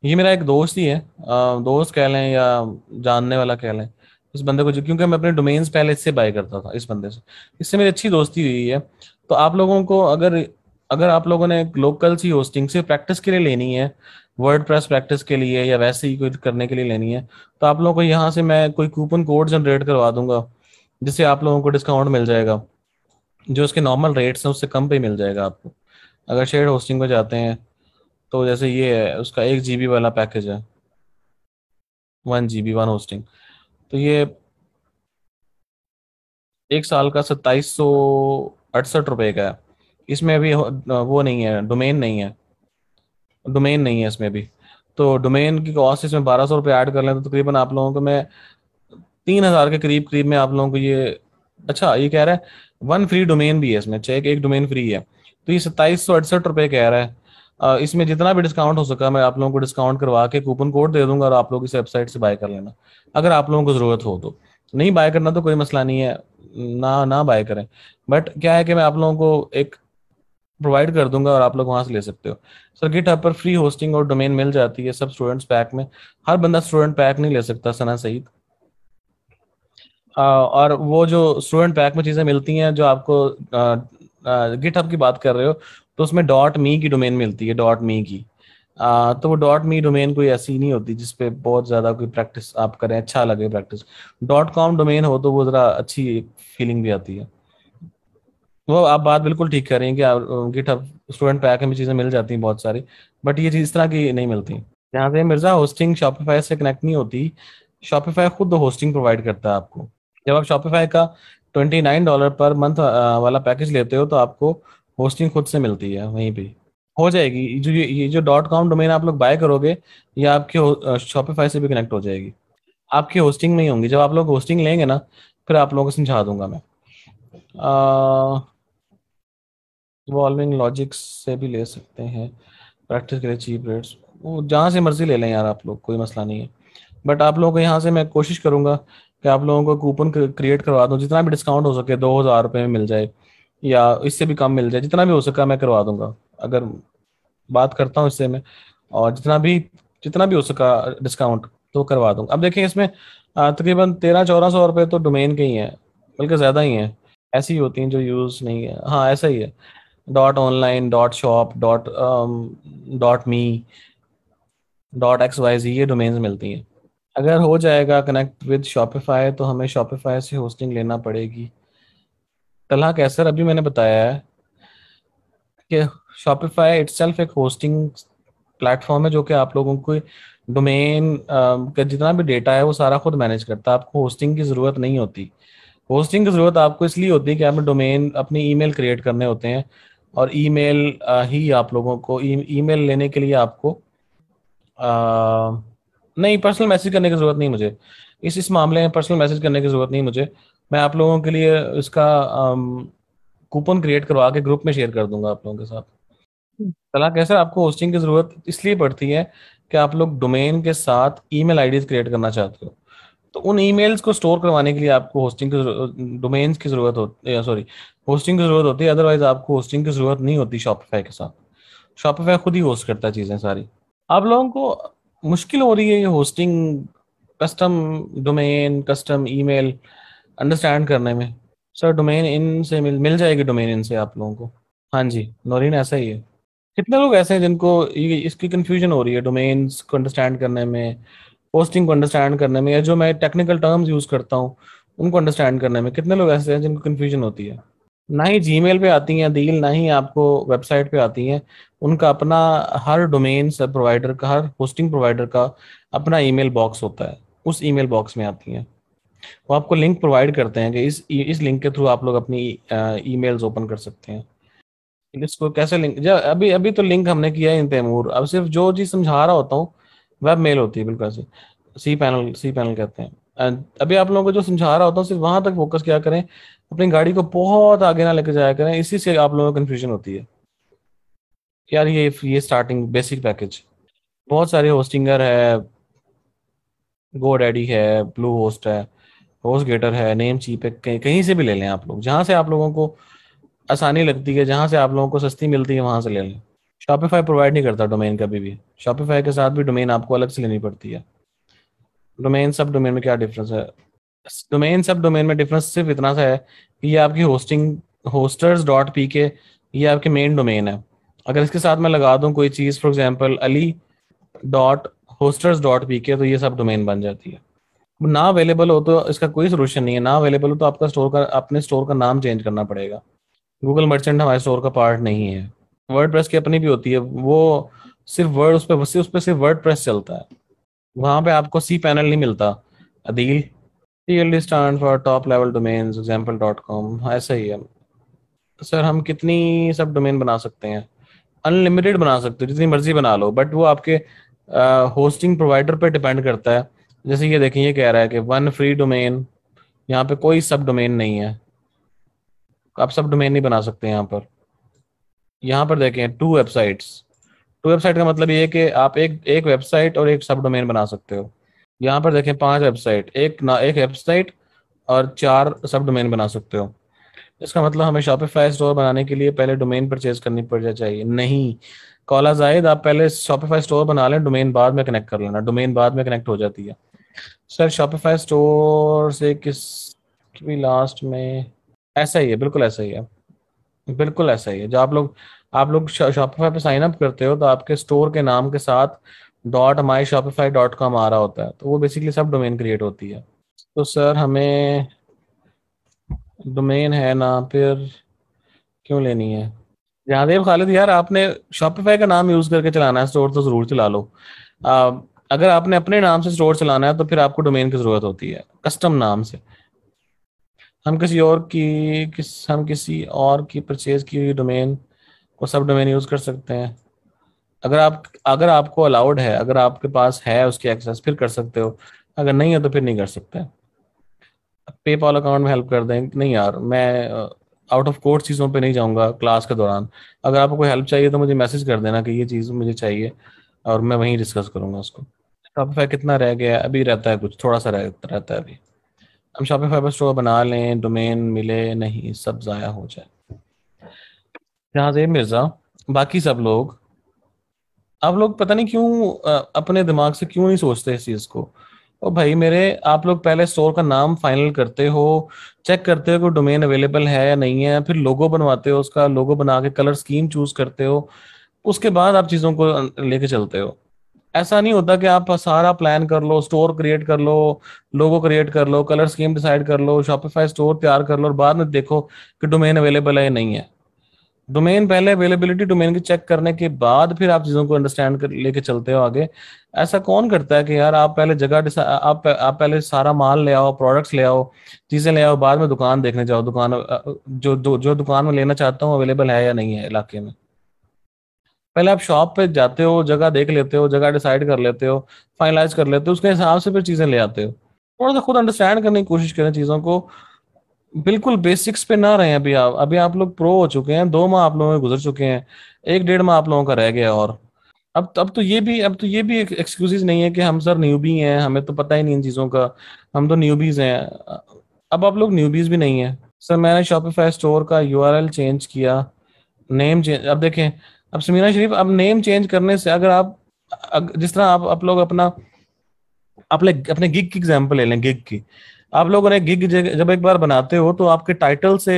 ये मेरा एक दोस्त ही है दोस्त कह लें या जानने वाला कह लें इस बंदे को जो क्योंकि मैं अपने डोमेन्स पहले इससे बाय करता था इस बंदे से इससे मेरी अच्छी दोस्ती हुई है तो आप लोगों को अगर अगर आप लोगों ने लोकल सी होस्टिंग से प्रैक्टिस के लिए लेनी है वर्ड प्रेस प्रैक्टिस के लिए या वैसे ही कुछ करने के लिए लेनी है तो आप लोगों को यहाँ से मैं कोई कूपन कोड जनरेट करवा दूंगा जिससे आप लोगों को डिस्काउंट मिल जाएगा जो उसके नॉर्मल रेट्स हैं उससे कम पे मिल जाएगा आपको अगर शेयर होस्टिंग पे जाते हैं तो जैसे ये है उसका एक जी वाला पैकेज है वन जी वन होस्टिंग तो ये एक साल का सत्ताईस सौ अड़सठ रुपये का है इसमें अभी वो नहीं है डोमेन नहीं है डोमेन नहीं है इसमें भी तो डोमेन की कॉस्ट इसमें बारह सौ रुपये ऐड कर लें तो तकरीबन आप लोगों को मैं तीन हज़ार के करीब करीब में आप लोगों को ये अच्छा ये कह रहा है वन फ्री डोमेन भी है इसमें चेक एक डोमेन फ्री है तो ये सत्ताईस सौ अड़सठ रुपये कह रहा है इसमें जितना भी डिस्काउंट हो सका मैं आप लोगों को डिस्काउंट करवा के कूपन कोड दे दूंगा और आप लोग इस वेबसाइट से बाय कर लेना अगर आप लोगों को ज़रूरत हो तो नहीं बाय करना तो कोई मसला नहीं है ना ना बाय करें बट क्या है कि मैं आप लोगों को एक प्रोवाइड कर दूंगा और आप लोग वहां से ले सकते हो सर गिट पर फ्री होस्टिंग और डोमेन मिल जाती है सब स्टूडेंट्स पैक में हर बंदा स्टूडेंट पैक नहीं ले सकता सना सहित और वो जो स्टूडेंट पैक में चीजें मिलती हैं जो आपको गिट की बात कर रहे हो तो उसमें डॉट मी की डोमेन मिलती है डॉट मी की आ, तो वो डॉट मी डोमेन कोई ऐसी नहीं होती जिसपे बहुत ज़्यादा कोई प्रैक्टिस आप करें अच्छा लगे प्रैक्टिस डॉट कॉम डोमेन हो तो वो ज़रा अच्छी फीलिंग भी आती है वो आप बात बिल्कुल ठीक कर रहे हैं कि गिट स्टूडेंट पैक में चीज़ें मिल जाती हैं बहुत सारी बट ये चीज़ इस तरह की नहीं मिलती यहाँ से मिर्ज़ा होस्टिंग शॉपिफाई से कनेक्ट नहीं होती शॉपिफाई खुद होस्टिंग प्रोवाइड करता है आपको जब आप शॉपिफाई का twenty nine dollar per month वाला पैकेज लेते हो तो आपको होस्टिंग खुद से मिलती है वहीं पे हो जाएगी जो ये जो डॉट कॉम डोमेन आप लोग बाय करोगे ये आपके शॉपिफाई से भी कनेक्ट हो जाएगी आपकी होस्टिंग में ही होंगी जब आप लोग होस्टिंग लेंगे ना फिर आप लोगों को समझा दूंगा मैं इवॉल्विंग लॉजिक्स से भी ले सकते हैं प्रैक्टिस के लिए चीप रेट्स वो जहाँ से मर्जी ले लें यार आप लोग कोई मसला नहीं है बट आप लोगों को यहाँ से मैं कोशिश करूँगा कि आप लोगों को कूपन क्रिएट करवा दूँ जितना भी डिस्काउंट हो सके दो हज़ार रुपये में मिल जाए या इससे भी कम मिल जाए जितना भी हो सका मैं करवा दूंगा अगर बात करता हूँ इससे मैं और जितना भी जितना भी हो सका डिस्काउंट तो करवा दूंगा अब देखिए इसमें तकरीबन तेरह चौदह सौ रुपये तो डोमेन के ही हैं बल्कि ज़्यादा ही हैं ऐसी ही होती हैं जो यूज़ नहीं है हाँ ऐसा ही है dot online dot shop dot dot me dot X Y Z ये डोमेन्स मिलती हैं अगर हो जाएगा कनेक्ट विद शॉपिफाई तो हमें शॉपिफाई से होस्टिंग लेना पड़ेगी तलहा कैसर अभी मैंने बताया है कि शॉपिफाई इट्सल्फ एक होस्टिंग प्लेटफॉर्म है जो कि आप लोगों को डोमेन का जितना भी डेटा है वो सारा खुद मैनेज करता है आपको होस्टिंग की ज़रूरत नहीं होती होस्टिंग की ज़रूरत आपको इसलिए होती है कि आपने डोमेन अपने ईमेल क्रिएट करने होते हैं और ईमेल ही आप लोगों को ईमेल e-, लेने के लिए आपको आ, नहीं पर्सनल मैसेज करने की जरूरत नहीं मुझे इस इस मामले में पर्सनल मैसेज करने की जरूरत नहीं मुझे मैं आप लोगों के लिए इसका कूपन क्रिएट करवा के ग्रुप में शेयर कर दूंगा आप लोगों के साथ हम्म। सलाह कैसे आपको होस्टिंग की जरूरत इसलिए पड़ती है कि आप लोग डोमेन के साथ ईमेल आईडीज क्रिएट करना चाहते हो तो उन ईमेल्स को स्टोर करवाने के लिए आपको होस्टिंग की डोमेन की जरूरत होती है सॉरी होस्टिंग की जरूरत होती है अदरवाइज आपको होस्टिंग की जरूरत नहीं होती शॉपिफाई के साथ शॉपिफाई खुद ही होस्ट करता है चीजें सारी आप लोगों को मुश्किल हो रही है ये hosting custom domain custom email understand करने में सर डोमेन इन से मिल मिल जाएगी डोमेन इन से आप लोगों को हाँ जी नौरीन ऐसा ही है कितने लोग ऐसे हैं जिनको इसकी कन्फ्यूजन हो रही है डोमेन्स को अंडरस्टैंड करने में होस्टिंग को अंडरस्टैंड करने में या जो मैं टेक्निकल टर्म्स यूज़ करता हूँ उनको अंडरस्टैंड करने में कितने लोग ऐसे हैं जिनको कन्फ्यूजन होती है ना ही जी पे आती हैं डील ना ही आपको वेबसाइट पे आती हैं उनका अपना हर डोमेन सब प्रोवाइडर का हर होस्टिंग प्रोवाइडर का अपना ई बॉक्स होता है उस ई बॉक्स में आती हैं वो आपको लिंक प्रोवाइड करते हैं कि इस इस लिंक के थ्रू आप लोग अपनी ई ओपन कर सकते हैं इसको कैसे लिंक जब अभी अभी तो लिंक हमने किया है इन तैमूर अब सिर्फ जो चीज़ समझा रहा होता हूँ वेब मेल होती है बिल्कुल सी पैनल सी पैनल कहते हैं अभी आप लोगों को जो समझा रहा होता हूँ सिर्फ वहां तक फोकस किया करें अपनी गाड़ी को बहुत आगे ना लेकर जाया करें इसी से आप लोगों को कंफ्यूजन होती है यार ये ये स्टार्टिंग बेसिक पैकेज बहुत सारे होस्टिंगर है गो डैडी है ब्लू होस्ट है होस्ट गेटर है नेम चीप है कहीं कहीं से भी ले लें आप लोग जहां से आप लोगों को आसानी लगती है जहां से आप लोगों को सस्ती मिलती है वहां से ले लें शॉपिफाई प्रोवाइड नहीं करता डोमेन कभी भी शॉपिफाई के साथ भी डोमेन आपको अलग से लेनी पड़ती है डोमेन सब डोमेन में क्या डिफरेंस है डोमेन सब डोमेन में डिफरेंस सिर्फ इतना सा है कि ये आपकी होस्टिंग होस्टर्स डॉट पी के ये आपके मेन डोमेन है अगर इसके साथ मैं लगा दूं कोई चीज़ for example Ali dot hosters dot P K तो ये सब डोमेन बन जाती है ना अवेलेबल हो तो इसका कोई सोल्यूशन नहीं है ना अवेलेबल हो तो आपका स्टोर का अपने स्टोर का नाम चेंज करना पड़ेगा गूगल मर्चेंट हमारे स्टोर का पार्ट नहीं है वर्ड की अपनी भी होती है वो सिर्फ वर्ड उस पर उस पर सिर्फ वर्ड चलता है वहां पे आपको सी पैनल नहीं मिलता Adeel TLD stand for top level domains example dot com ऐसा ही है सर हम कितनी सब डोमेन बना सकते हैं अनलिमिटेड बना सकते हो जितनी मर्जी बना लो बट वो आपके होस्टिंग प्रोवाइडर पर डिपेंड करता है जैसे ये देखिए कह रहा है कि वन फ्री डोमेन यहाँ पे कोई सब डोमेन नहीं है आप सब डोमेन नहीं बना सकते यहाँ पर यहाँ पर देखें टू वेबसाइट्स टू तो वेबसाइट का मतलब ये है कि आप एक एक वेबसाइट और एक सब डोमेन बना सकते हो यहाँ पर देखें पांच वेबसाइट एक ना एक वेबसाइट और चार सब डोमेन बना सकते हो इसका मतलब हमें शॉपिफाई स्टोर बनाने के लिए पहले डोमेन परचेज करनी पड़ जाए चाहिए नहीं कॉला जायद आप पहले शॉपिफाई स्टोर बना लें डोमेन बाद में कनेक्ट कर लेना डोमेन बाद में कनेक्ट हो जाती है सर शॉपिफाई स्टोर से किस भी लास्ट में ऐसा ही है बिल्कुल ऐसा ही है बिल्कुल ऐसा ही है जो आप लोग आप लोग शॉपिफाई पे साइन अप करते हो तो आपके स्टोर के नाम के साथ dot my Shopify dot com आ रहा होता है तो वो बेसिकली सब डोमेन क्रिएट होती है तो सर हमें डोमेन है ना फिर क्यों लेनी है जहादेव खालिद यार आपने शॉपिफाई का नाम यूज करके चलाना है स्टोर तो जरूर चला लो आ, अगर आपने अपने नाम से स्टोर चलाना है तो फिर आपको डोमेन की जरूरत होती है कस्टम नाम से हम किसी और की किस हम किसी और की परचेज की हुई डोमेन वो सब डोमेन यूज कर सकते हैं अगर आप अगर आपको अलाउड है अगर आपके पास है उसकी एक्सेस फिर कर सकते हो अगर नहीं है तो फिर नहीं कर सकते पॉल अकाउंट में हेल्प कर दें नहीं यार मैं आउट ऑफ कोर्ट चीज़ों पे नहीं जाऊंगा क्लास के दौरान अगर आपको कोई हेल्प चाहिए तो मुझे मैसेज कर देना कि ये चीज़ मुझे चाहिए और मैं वहीं डिस्कस करूंगा उसको शॉपिफाई कितना रह गया अभी रहता है कुछ थोड़ा सा रह, रहता है अभी हम शॉपिफाई पर स्टोर बना लें डोमेन मिले नहीं सब ज़ाया हो जाए जहाजेब मिर्जा बाकी सब लोग आप लोग पता नहीं क्यों अपने दिमाग से क्यों नहीं सोचते इस चीज को ओ भाई मेरे आप लोग पहले स्टोर का नाम फाइनल करते हो चेक करते हो कि डोमेन अवेलेबल है या नहीं है फिर लोगो बनवाते हो उसका लोगो बना के कलर स्कीम चूज करते हो उसके बाद आप चीज़ों को अं, लेके चलते हो ऐसा नहीं होता कि आप सारा प्लान कर लो स्टोर क्रिएट कर लो लोगो क्रिएट कर लो कलर स्कीम डिसाइड कर लो शॉपिफाई स्टोर तैयार कर लो और बाद में देखो कि डोमेन अवेलेबल है या नहीं है डोमेन पहले अवेलेबिलिटी डोमेन की चेक करने के बाद फिर आप चीजों को अंडरस्टैंड कर लेके चलते हो आगे ऐसा कौन करता है कि यार आप पहले जगह आप आप पहले सारा माल ले आओ प्रोडक्ट्स ले आओ चीजें ले आओ बाद में दुकान देखने जाओ दुकान जो जो, जो दुकान में लेना चाहता हूँ अवेलेबल है या नहीं है इलाके में पहले आप शॉप पे जाते हो जगह देख लेते हो जगह डिसाइड कर लेते हो फाइनलाइज कर लेते हो उसके हिसाब से फिर चीजें ले आते हो थोड़ा सा खुद अंडरस्टैंड करने की कोशिश करें चीजों को बिल्कुल बेसिक्स पे ना रहे अभी आप अभी आप लोग प्रो हो चुके हैं दो माह आप लोगों में गुजर चुके हैं एक डेढ़ माह आप लोगों का रह गया और अब अब तो ये भी अब तो ये भी एक्सक्यूजेज नहीं है कि हम सर न्यूबी हैं हमें तो पता ही नहीं इन चीज़ों का हम तो न्यूबीज हैं अब आप लोग न्यूबीज भी नहीं हैं सर मैंने शॉपिफाई स्टोर का यू चेंज किया नेम चेंज अब देखें अब समीना शरीफ अब नेम चेंज करने से अगर आप अग, जिस तरह आप आप लोग अपना अपने अपने गिग की एग्जाम्पल ले लें गिग की आप लोग अगर गिग जब एक बार बनाते हो तो आपके टाइटल से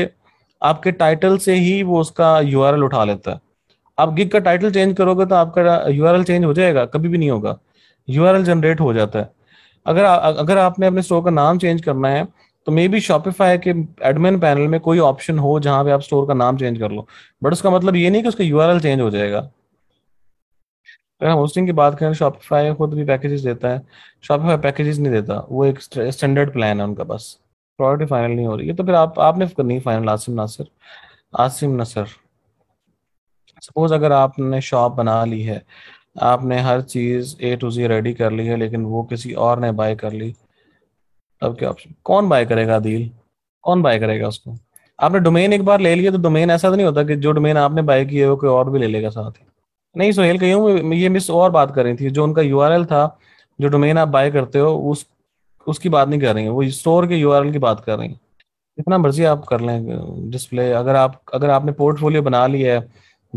आपके टाइटल से ही वो उसका यू उठा लेता है आप गिग का टाइटल चेंज करोगे तो आपका यू चेंज हो जाएगा कभी भी नहीं होगा यू जनरेट हो जाता है अगर अगर आपने अपने स्टोर का नाम चेंज करना है तो मे बी शॉपिफाई के एडमिन पैनल में कोई ऑप्शन हो जहाँ पे आप स्टोर का नाम चेंज कर लो बट उसका मतलब ये नहीं कि उसका यू चेंज हो जाएगा अगर हम होस्टिंग की बात करें शॉपिफाई खुद भी पैकेजेस देता है शॉपिफाई पैकेजेस नहीं देता वो एक स्टैंडर्ड प्लान है उनका बस प्रायोरिटी फाइनल नहीं हो रही है तो फिर आप आपने करनी फाइनल आसिम नासिर आसिम नसर सपोज अगर आपने शॉप बना ली है आपने हर चीज़ ए टू जी रेडी कर ली है लेकिन वो किसी और ने बाय कर ली तब क्या ऑप्शन कौन बाय करेगा दिल कौन बाय करेगा उसको आपने डोमेन एक बार ले लिया तो डोमेन ऐसा तो नहीं होता कि जो डोमेन आपने बाय किया है वो कोई और भी ले लेगा साथ ही नहीं सोहेल कही ये मिस और बात कर रही थी जो उनका यू था जो डोमेन आप बाय करते हो उस उसकी बात नहीं कर रही है वो स्टोर के यू की बात कर रही है इतना मर्जी आप कर लें डिस्प्ले अगर आप अगर आपने पोर्टफोलियो बना लिया है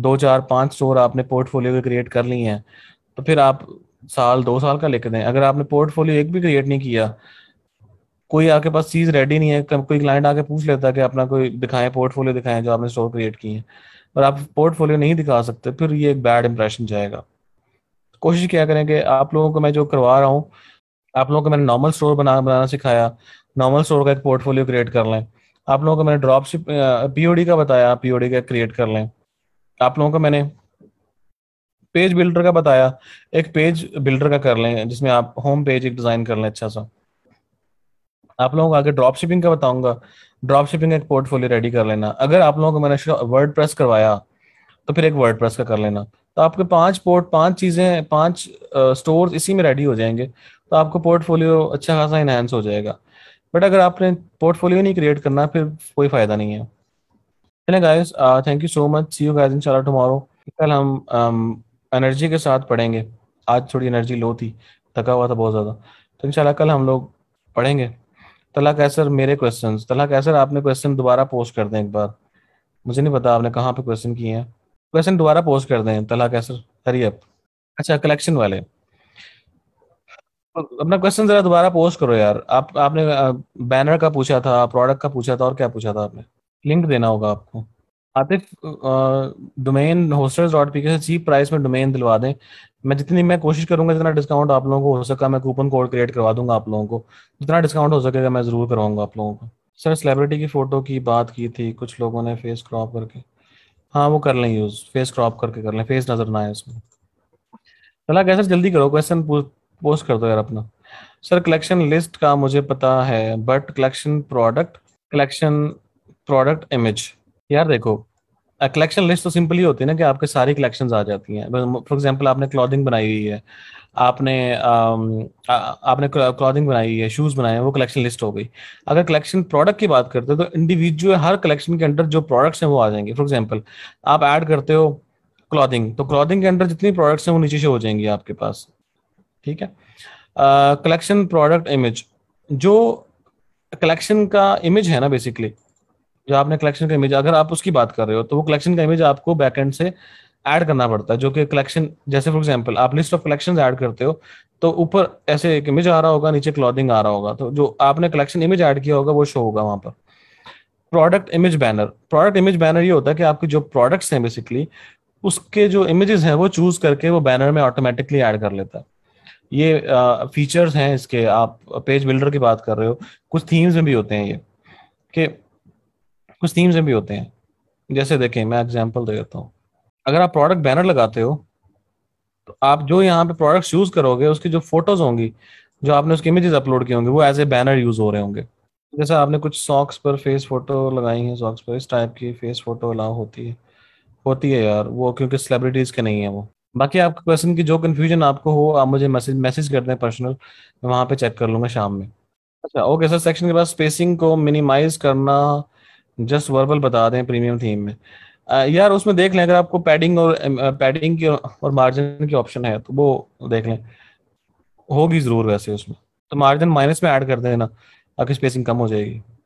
दो चार पांच स्टोर आपने पोर्टफोलियो के क्रिएट कर ली है तो फिर आप साल दो साल का लेके दें अगर आपने पोर्टफोलियो एक भी क्रिएट नहीं किया कोई आपके पास चीज़ रेडी नहीं है कोई क्लाइंट आके पूछ लेता है कि अपना कोई दिखाएं पोर्टफोलियो दिखाएं जो आपने स्टोर क्रिएट किए हैं और आप पोर्टफोलियो नहीं दिखा सकते फिर ये एक बैड इंप्रेशन जाएगा कोशिश क्या करें कि आप लोगों को मैं जो करवा रहा हूँ आप लोगों को मैंने नॉर्मल स्टोर बना बनाना सिखाया नॉर्मल स्टोर का एक पोर्टफोलियो क्रिएट कर लें आप लोगों को मैंने ड्रॉप शिप पीओडी का बताया पीओडी का क्रिएट कर लें आप लोगों को मैंने पेज बिल्डर का बताया एक पेज बिल्डर का कर लें जिसमें आप होम पेज एक डिजाइन कर लें अच्छा सा आप लोगों को आगे ड्रॉप शिपिंग का बताऊंगा ड्रॉप शिपिंग एक पोर्टफोलियो रेडी कर लेना अगर आप लोगों को मैंने वर्ड प्रेस करवाया तो फिर एक वर्ड प्रेस का कर लेना तो आपके पांच पोर्ट पांच चीज़ें पांच स्टोर इसी में रेडी हो जाएंगे तो आपको पोर्टफोलियो अच्छा खासा इनहेंस हो जाएगा बट अगर आपने पोर्टफोलियो नहीं क्रिएट करना फिर कोई फ़ायदा नहीं है चले guys thank you so much see you इन शाला टुमारो कल हम एनर्जी um, के साथ पढ़ेंगे आज थोड़ी एनर्जी लो थी थका हुआ था बहुत ज़्यादा तो इनशाला कल हम लोग पढ़ेंगे तला कैसर मेरे क्वेश्चन तला कैसर आपने क्वेश्चन दोबारा पोस्ट कर दें एक बार मुझे नहीं पता आपने कहाँ पे क्वेश्चन किए हैं क्वेश्चन दोबारा पोस्ट कर दें तला कैसर हरी अप अच्छा कलेक्शन वाले अपना क्वेश्चन जरा दोबारा पोस्ट करो यार आप आपने बैनर का पूछा था प्रोडक्ट का पूछा था और क्या पूछा था आपने लिंक देना होगा आपको Atif domain hosters dot P K से चीप प्राइस में डोमेन दिलवा दें मैं जितनी मैं कोशिश करूंगा जितना डिस्काउंट आप लोगों को हो सका मैं कूपन कोड क्रिएट करवा दूंगा आप लोगों को जितना डिस्काउंट हो सकेगा मैं जरूर करवाऊंगा आप लोगों को सर सेलिब्रिटी की फोटो की बात की थी कुछ लोगों ने फेस क्रॉप करके हाँ वो कर लें यूज फेस क्रॉप करके कर लें फेस नजर ना आए उसमें चला क्या सर जल्दी करो क्वेश्चन पोस्ट कर दो यार अपना सर कलेक्शन लिस्ट का मुझे पता है but collection product collection product image यार देखो कलेक्शन लिस्ट तो सिंपल ही होती है ना कि आपके सारी कलेक्शन आ जाती हैं फॉर एग्जाम्पल आपने क्लॉथिंग बनाई हुई है आपने um, आ, आपने क्लॉथिंग बनाई है शूज बनाए हैं वो कलेक्शन लिस्ट हो गई अगर कलेक्शन प्रोडक्ट की बात करते हो तो इंडिविजुअल हर कलेक्शन के अंदर जो प्रोडक्ट्स हैं वो आ जाएंगे फॉर एग्जाम्पल आप ऐड करते हो क्लॉथिंग तो क्लॉथिंग के अंदर जितनी प्रोडक्ट्स हैं वो नीचे से हो जाएंगी आपके पास ठीक है कलेक्शन प्रोडक्ट इमेज जो कलेक्शन का इमेज है ना बेसिकली जो आपने कलेक्शन का इमेज अगर आप उसकी बात कर रहे हो तो वो कलेक्शन का इमेज आपको बैकएंड से ऐड करना पड़ता है जो कि कलेक्शन जैसे फॉर एग्जांपल आप लिस्ट ऑफ कलेक्शन ऐड करते हो तो ऊपर ऐसे एक इमेज आ रहा होगा नीचे क्लॉथिंग आ रहा होगा तो जो आपने कलेक्शन इमेज ऐड किया होगा वो शो होगा वहां पर product image banner product image banner ये होता है कि आपके जो प्रोडक्ट्स हैं बेसिकली उसके जो इमेजेस हैं वो चूज करके वो बैनर में ऑटोमेटिकली ऐड कर लेता है ये फीचर्स हैं इसके आप पेज बिल्डर की बात कर रहे हो कुछ थीम्स में भी होते हैं ये कि कुछ थीम्स में भी होते हैं जैसे देखें मैं एग्जाम्पल दे देता हूँ अगर आप प्रोडक्ट बैनर लगाते हो तो आप जो यहाँ पे प्रोडक्ट्स यूज करोगे उसकी जो फोटोज होंगी जो आपने उसकी इमेजेस अपलोड की होंगी वो एज ए बैनर यूज हो रहे होंगे जैसे आपने कुछ सॉक्स पर फेस फोटो लगाई है सॉक्स पर इस टाइप की फेस फोटो अलाउ होती है होती है यार वो क्योंकि सेलिब्रिटीज के नहीं है वो बाकी आपके क्वेश्चन की जो कन्फ्यूजन आपको हो आप मुझे मैसेज मैसेज कर दें पर्सनल मैं वहाँ पे चेक कर लूंगा शाम में अच्छा ओके सर सेक्शन के बाद स्पेसिंग को मिनिमाइज करना जस्ट वर्बल बता दें प्रीमियम थीम में आ, यार उसमें देख लें अगर आपको पैडिंग और पैडिंग की और मार्जिन की ऑप्शन है तो वो देख लें होगी जरूर वैसे उसमें तो मार्जिन माइनस में ऐड कर देना आपकी स्पेसिंग कम हो जाएगी